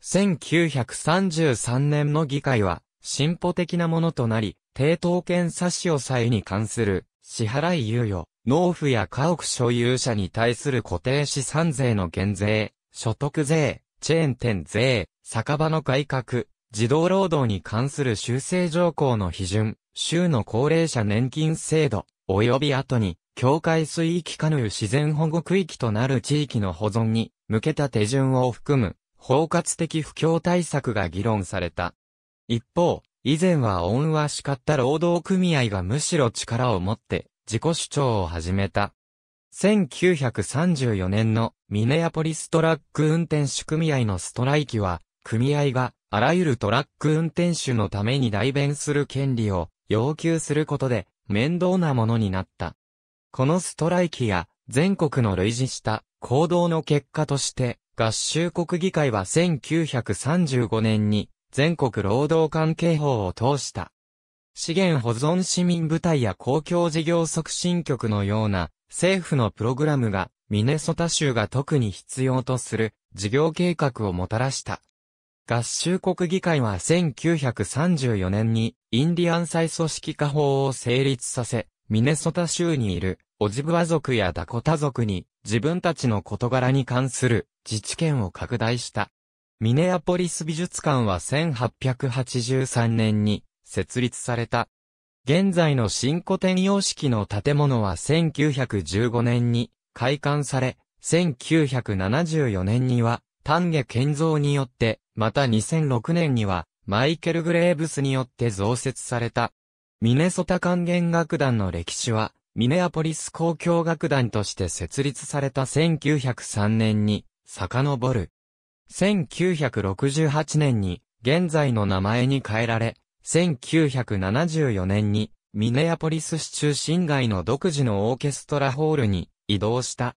1933年の議会は、進歩的なものとなり、抵当権差し押さえに関する、支払い猶予、納付や家屋所有者に対する固定資産税の減税、所得税、チェーン店税、酒場の改革、児童労働に関する修正条項の批准、州の高齢者年金制度、及び後に、境界水域カヌー自然保護区域となる地域の保存に向けた手順を含む包括的不況対策が議論された。一方、以前は恩はしかった労働組合がむしろ力を持って自己主張を始めた。1934年のミネアポリストラック運転手組合のストライキは、組合があらゆるトラック運転手のために代弁する権利を要求することで面倒なものになった。このストライキや全国の類似した行動の結果として、合衆国議会は1935年に全国労働関係法を通した。資源保存市民部隊や公共事業促進局のような政府のプログラムがミネソタ州が特に必要とする事業計画をもたらした。合衆国議会は1934年にインディアン再組織化法を成立させ、ミネソタ州にいる、オジブア族やダコタ族に、自分たちの事柄に関する自治権を拡大した。ミネアポリス美術館は1883年に設立された。現在の新古典様式の建物は1915年に開館され、1974年には丹下建造によって、また2006年にはマイケル・グレーブスによって増設された。ミネソタ管弦楽団の歴史は、ミネアポリス公共楽団として設立された1903年に遡る。1968年に現在の名前に変えられ、1974年にミネアポリス市中心街の独自のオーケストラホールに移動した。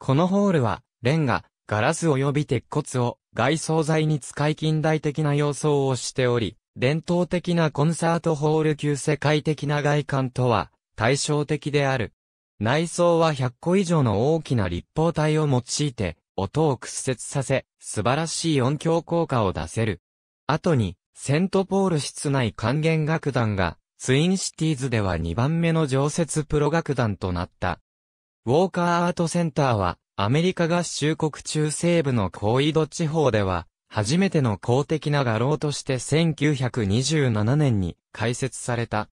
このホールは、レンガ、ガラス及び鉄骨を外装材に使い近代的な様相をしており、伝統的なコンサートホール級世界的な外観とは対照的である。内装は100個以上の大きな立方体を用いて音を屈折させ素晴らしい音響効果を出せる。後にセントポール室内管弦楽団がツインシティーズでは2番目の常設プロ楽団となった。ウォーカーアートセンターはアメリカ合衆国中西部のコイド地方では初めての公的な画廊として1927年に開設された。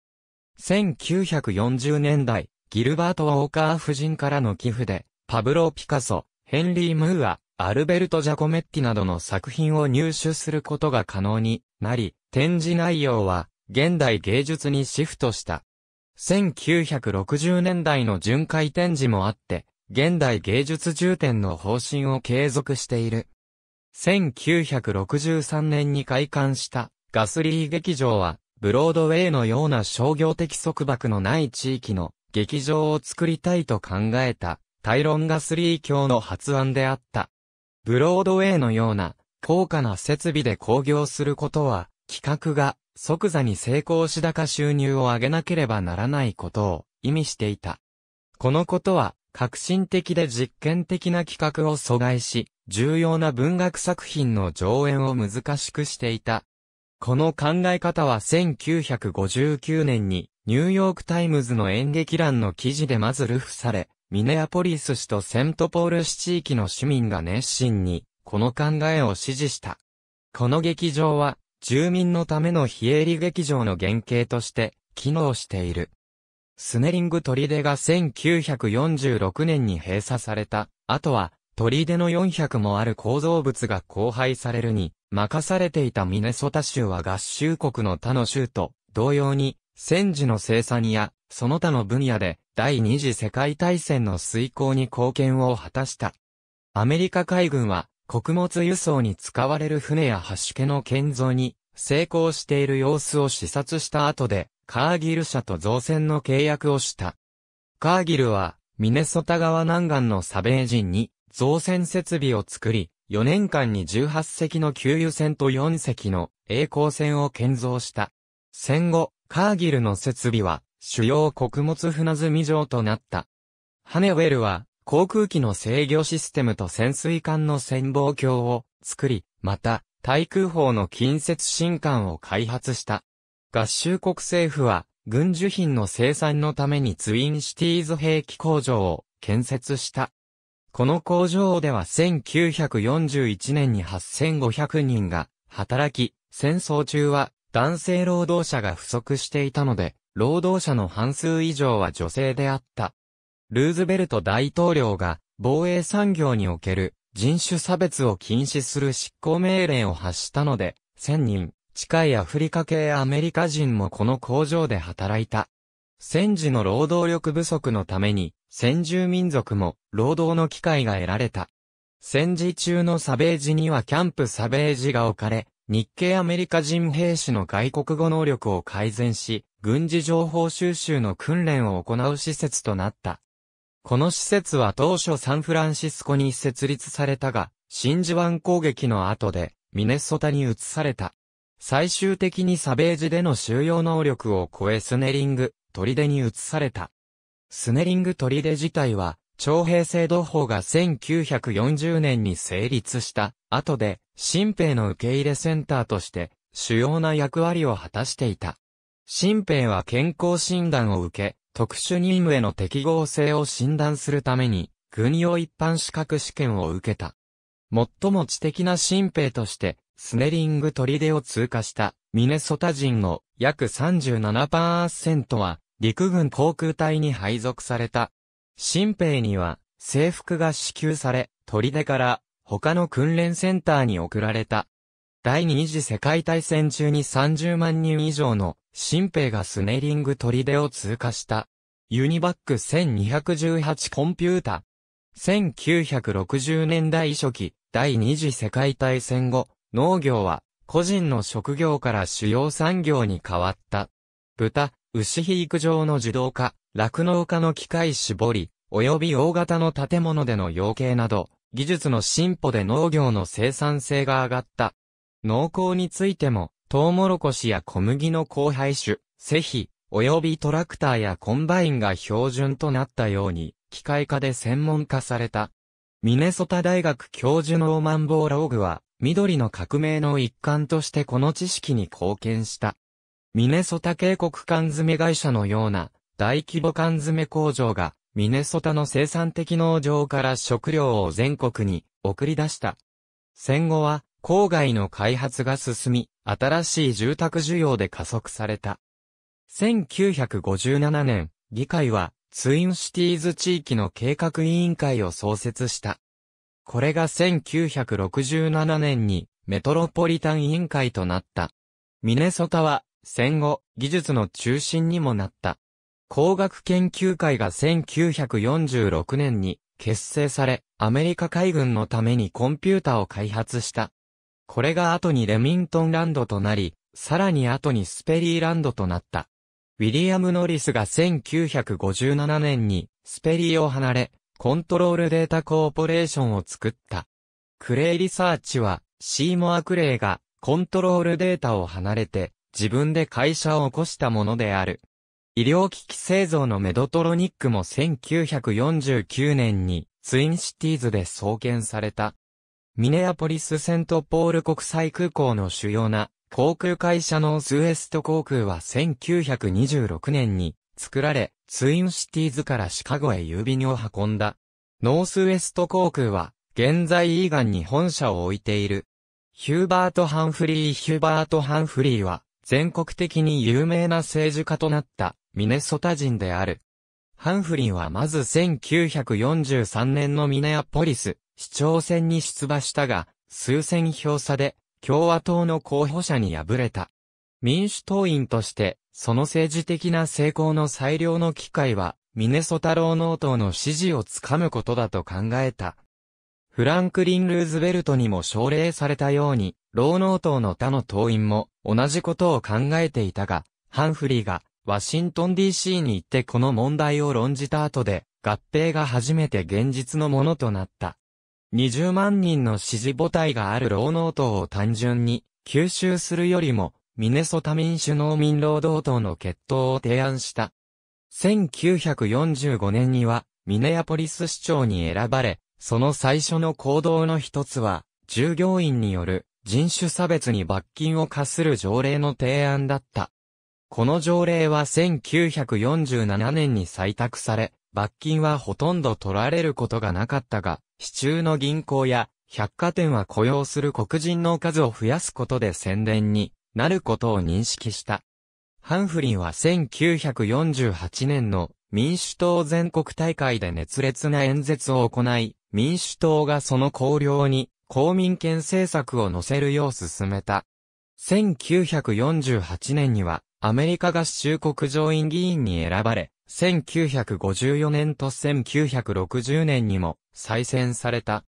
1940年代、ギルバート・ウォーカー夫人からの寄付で、パブロ・ピカソ、ヘンリー・ムーア、アルベルト・ジャコメッティなどの作品を入手することが可能になり、展示内容は現代芸術にシフトした。1960年代の巡回展示もあって、現代芸術重点の方針を継続している。1963年に開館したガスリー劇場は、ブロードウェイのような商業的束縛のない地域の劇場を作りたいと考えた、タイロン・ガスリー教の発案であった。ブロードウェイのような高価な設備で興行することは、企画が即座に成功し高収入を上げなければならないことを意味していた。このことは、革新的で実験的な企画を阻害し、重要な文学作品の上演を難しくしていた。この考え方は1959年にニューヨークタイムズの演劇欄の記事でまずルフされ、ミネアポリス市とセントポール市地域の市民が熱心にこの考えを支持した。この劇場は住民のための非営利劇場の原型として機能している。スネリング砦が1946年に閉鎖された。あとは、砦の400もある構造物が荒廃されるに、任されていたミネソタ州は合衆国の他の州と、同様に、戦時の生産や、その他の分野で、第二次世界大戦の遂行に貢献を果たした。アメリカ海軍は、穀物輸送に使われる船や橋家の建造に、成功している様子を視察した後で、カーギル社と造船の契約をした。カーギルは、ミネソタ川南岸のサベージンに、造船設備を作り、4年間に18隻の給油船と4隻の栄光船を建造した。戦後、カーギルの設備は、主要穀物船積み場となった。ハネウェルは、航空機の制御システムと潜水艦の潜望鏡を作り、また、対空砲の近接新艦を開発した。合衆国政府は、軍需品の生産のためにツインシティーズ兵器工場を建設した。この工場では1941年に8500人が働き、戦争中は男性労働者が不足していたので、労働者の半数以上は女性であった。ルーズベルト大統領が防衛産業における人種差別を禁止する執行命令を発したので、1000人近いアフリカ系アメリカ人もこの工場で働いた。戦時の労働力不足のために、先住民族も労働の機会が得られた。戦時中のサベージにはキャンプサベージが置かれ、日系アメリカ人兵士の外国語能力を改善し、軍事情報収集の訓練を行う施設となった。この施設は当初サンフランシスコに設立されたが、真珠湾攻撃の後でミネソタに移された。最終的にサベージでの収容能力を超えスネリング、砦に移された。スネリング砦自体は、徴兵制度法が1940年に成立した後で、新兵の受け入れセンターとして主要な役割を果たしていた。新兵は健康診断を受け、特殊任務への適合性を診断するために、軍用一般資格試験を受けた。最も知的な新兵としてスネリング砦を通過したミネソタ人の約37%は陸軍航空隊に配属された。新兵には制服が支給され、砦から他の訓練センターに送られた。第二次世界大戦中に30万人以上の新兵がスネリング砦を通過した。ユニバック1218コンピュータ。1960年代初期、第二次世界大戦後、農業は個人の職業から主要産業に変わった。豚、牛肥育場の自動化、酪農家の機械絞り、及び大型の建物での養鶏など、技術の進歩で農業の生産性が上がった。農耕についても、トウモロコシや小麦の交配種、施肥、及びトラクターやコンバインが標準となったように、機械化で専門化された。ミネソタ大学教授のオマンボーローグは、緑の革命の一環としてこの知識に貢献した。ミネソタ渓谷缶詰会社のような大規模缶詰工場がミネソタの生産的農場から食料を全国に送り出した。戦後は郊外の開発が進み、新しい住宅需要で加速された。1957年、議会はツインシティーズ地域の計画委員会を創設した。これが1967年にメトロポリタン委員会となった。ミネソタは戦後技術の中心にもなった。工学研究会が1946年に結成され、アメリカ海軍のためにコンピュータを開発した。これが後にレミントンランドとなり、さらに後にスペリーランドとなった。ウィリアム・ノリスが1957年にスペリーを離れ、コントロールデータコーポレーションを作った。クレイリサーチは、シーモア・クレイが、コントロールデータを離れて、自分で会社を起こしたものである。医療機器製造のメドトロニックも1949年に、ツインシティーズで創建された。ミネアポリスセントポール国際空港の主要な航空会社のスウエスト航空は1926年に作られ、ツインシティーズからシカゴへ郵便を運んだ。ノースウェスト航空は、現在イーガンに本社を置いている。ヒューバート・ハンフリー・ヒューバート・ハンフリーは、全国的に有名な政治家となった、ミネソタ人である。ハンフリーはまず1943年のミネアポリス、市長選に出馬したが、数千票差で、共和党の候補者に敗れた。民主党員として、その政治的な成功の最良の機会は、ミネソタ労農党の支持をつかむことだと考えた。フランクリン・ルーズベルトにも奨励されたように、労農党の他の党員も同じことを考えていたが、ハンフリーがワシントン DC に行ってこの問題を論じた後で、合併が初めて現実のものとなった。20万人の支持母体がある労農党を単純に吸収するよりも、ミネソタ民主農民労働党の決闘を提案した。1945年には、ミネアポリス市長に選ばれ、その最初の行動の一つは、従業員による人種差別に罰金を課する条例の提案だった。この条例は1947年に採択され、罰金はほとんど取られることがなかったが、市中の銀行や百貨店は雇用する黒人の数を増やすことで宣伝になることを認識した。ハンフリンは1948年の民主党全国大会で熱烈な演説を行い、民主党がその綱領に公民権政策を乗せるよう進めた。1948年にはアメリカ合衆国上院議員に選ばれ、1954年と1960年にも再選された。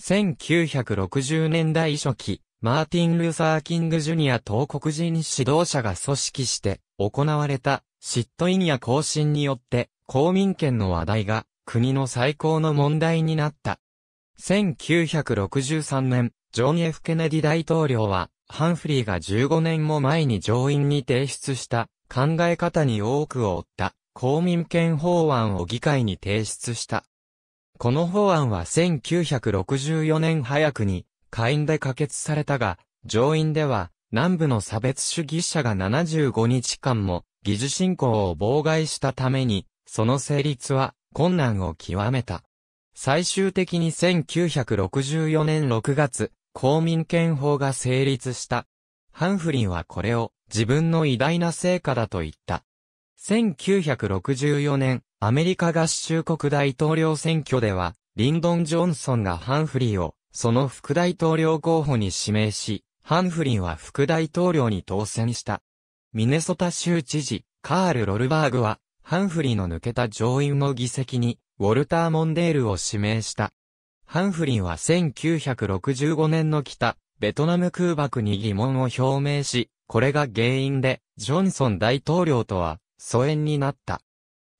1960年代初期、マーティン・ルーサー・キング・ジュニア等黒人指導者が組織して行われた嫉妬意ンや行進によって公民権の話題が国の最高の問題になった。1963年、ジョン・ F・ ケネディ大統領は、ハンフリーが15年も前に上院に提出した考え方に多くを負った公民権法案を議会に提出した。この法案は1964年早くに下院で可決されたが、上院では、南部の差別主義者が75日間も、議事進行を妨害したために、その成立は困難を極めた。最終的に1964年6月、公民権法が成立した。ハンフリンはこれを自分の偉大な成果だと言った。1964年、アメリカ合衆国大統領選挙では、リンドン・ジョンソンがハンフリーをその副大統領候補に指名し、ハンフリンは副大統領に当選した。ミネソタ州知事、カール・ロルバーグは、ハンフリンの抜けた上院の議席に、ウォルター・モンデールを指名した。ハンフリンは1965年の北、ベトナム空爆に疑問を表明し、これが原因で、ジョンソン大統領とは、疎遠になった。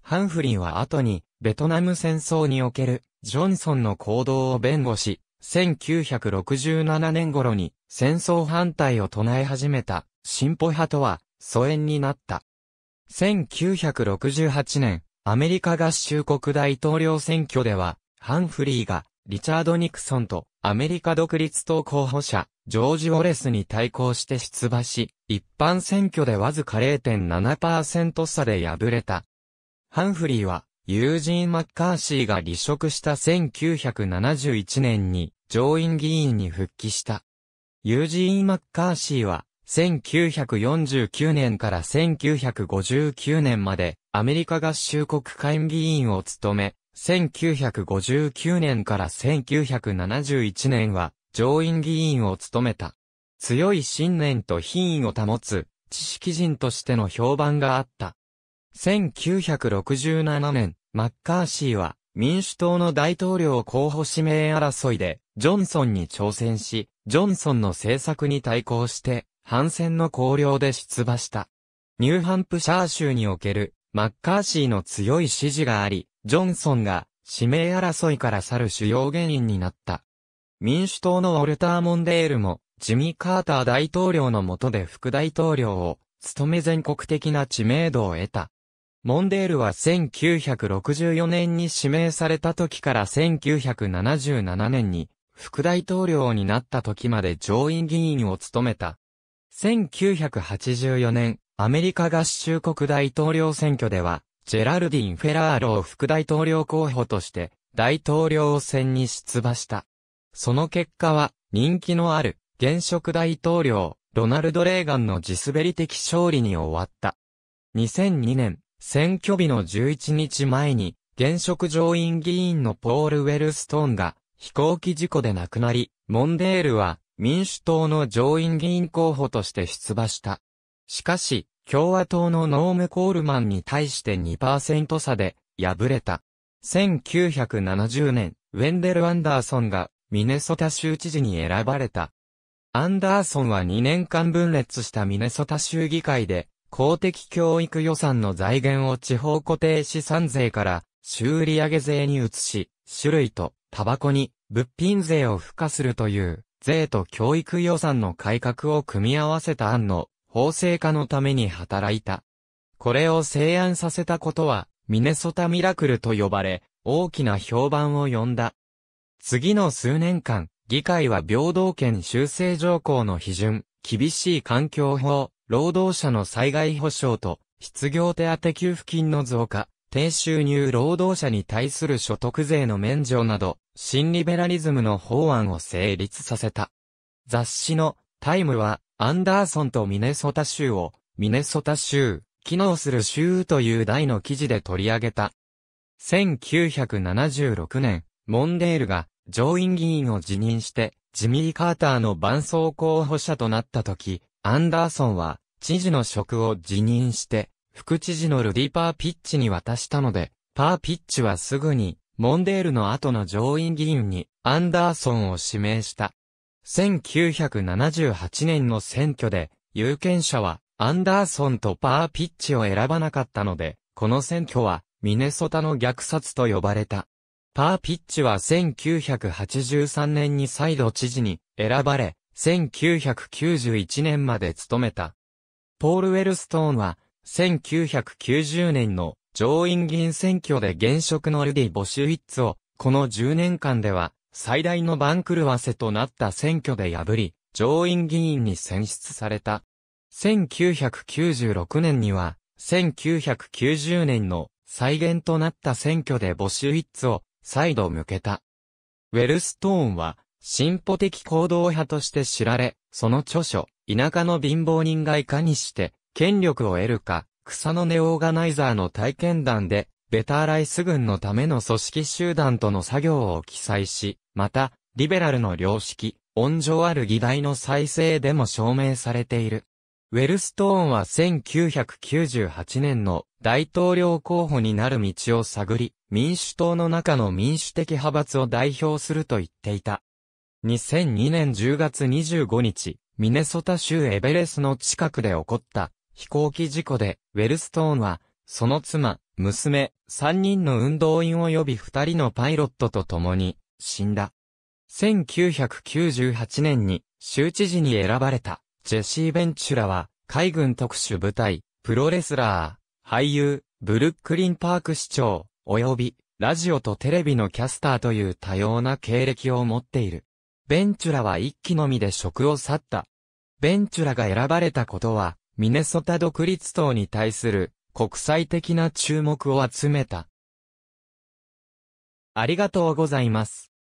ハンフリンは後に、ベトナム戦争における、ジョンソンの行動を弁護し、1967年頃に戦争反対を唱え始めた進歩派とは疎遠になった。1968年、アメリカ合衆国大統領選挙では、ハンフリーがリチャード・ニクソンとアメリカ独立党候補者、ジョージ・ウォレスに対抗して出馬し、一般選挙でわずか0.7%差で敗れた。ハンフリーは、ユージーン・マッカーシーが離職した1971年に、上院議員に復帰した。ユージーン・マッカーシーは、1949年から1959年まで、アメリカ合衆国会議員を務め、1959年から1971年は、上院議員を務めた。強い信念と品位を保つ、知識人としての評判があった。1967年、マッカーシーは、民主党の大統領候補指名争いで、ジョンソンに挑戦し、ジョンソンの政策に対抗して、反戦の綱領で出馬した。ニューハンプシャー州における、マッカーシーの強い支持があり、ジョンソンが、指名争いから去る主要原因になった。民主党のウォルター・モンデールも、ジミー・カーター大統領の下で副大統領を、務め全国的な知名度を得た。モンデールは1964年に指名された時から1977年に副大統領になった時まで上院議員を務めた。1984年、アメリカ合衆国大統領選挙では、ジェラルディン・フェラーロを副大統領候補として大統領選に出馬した。その結果は、人気のある現職大統領、ロナルド・レーガンの地滑り的勝利に終わった。2002年、選挙日の11日前に、現職上院議員のポール・ウェルストーンが飛行機事故で亡くなり、モンデールは民主党の上院議員候補として出馬した。しかし、共和党のノーム・コールマンに対して2%差で敗れた。1970年、ウェンデル・アンダーソンがミネソタ州知事に選ばれた。アンダーソンは2年間分裂したミネソタ州議会で公的教育予算の財源を地方固定資産税から修理上げ税に移し、種類とタバコに物品税を付加するという税と教育予算の改革を組み合わせた案の法制化のために働いた。これを成案させたことはミネソタミラクルと呼ばれ大きな評判を呼んだ。次の数年間、議会は平等権修正条項の批准、厳しい環境法、労働者の災害保障と、失業手当給付金の増加、低収入労働者に対する所得税の免除など、新リベラリズムの法案を成立させた。雑誌のタイムは、アンダーソンとミネソタ州を、ミネソタ州、機能する州という題の記事で取り上げた。1976年、モンデールが上院議員を辞任して、ジミー・カーターの伴走候補者となった時、アンダーソンは、知事の職を辞任して、副知事のルディ・パーピッチに渡したので、パーピッチはすぐに、モンデールの後の上院議員に、アンダーソンを指名した。1978年の選挙で、有権者は、アンダーソンとパーピッチを選ばなかったので、この選挙は、ミネソタの虐殺と呼ばれた。パーピッチは1983年に再度知事に選ばれ、1991年まで務めた。ポール・ウェルストーンは、1990年の上院議員選挙で現職のルディ・ボシュウィッツを、この10年間では、最大の番狂わせとなった選挙で破り、上院議員に選出された。1996年には、1990年の再現となった選挙でボシュウィッツを再度向けた。ウェルストーンは、進歩的行動派として知られ、その著書、田舎の貧乏人がいかにして、権力を得るか、草の根オーガナイザーの体験談で、ベターライス軍のための組織集団との作業を記載し、また、リベラルの良識、温情ある議題の再生でも証明されている。ウェルストーンは1998年の大統領候補になる道を探り、民主党の中の民主的派閥を代表すると言っていた。2002年10月25日、ミネソタ州エベレスの近くで起こった飛行機事故で、ウェルストーンは、その妻、娘、3人の運動員及び2人のパイロットと共に、死んだ。1998年に州知事に選ばれたジェシー・ベンチュラは海軍特殊部隊、プロレスラー、俳優、ブルックリン・パーク市長、及びラジオとテレビのキャスターという多様な経歴を持っている。ベンチュラは一気のみで職を去った。ベンチュラが選ばれたことは、ミネソタ独立党に対する国際的な注目を集めた。ありがとうございます。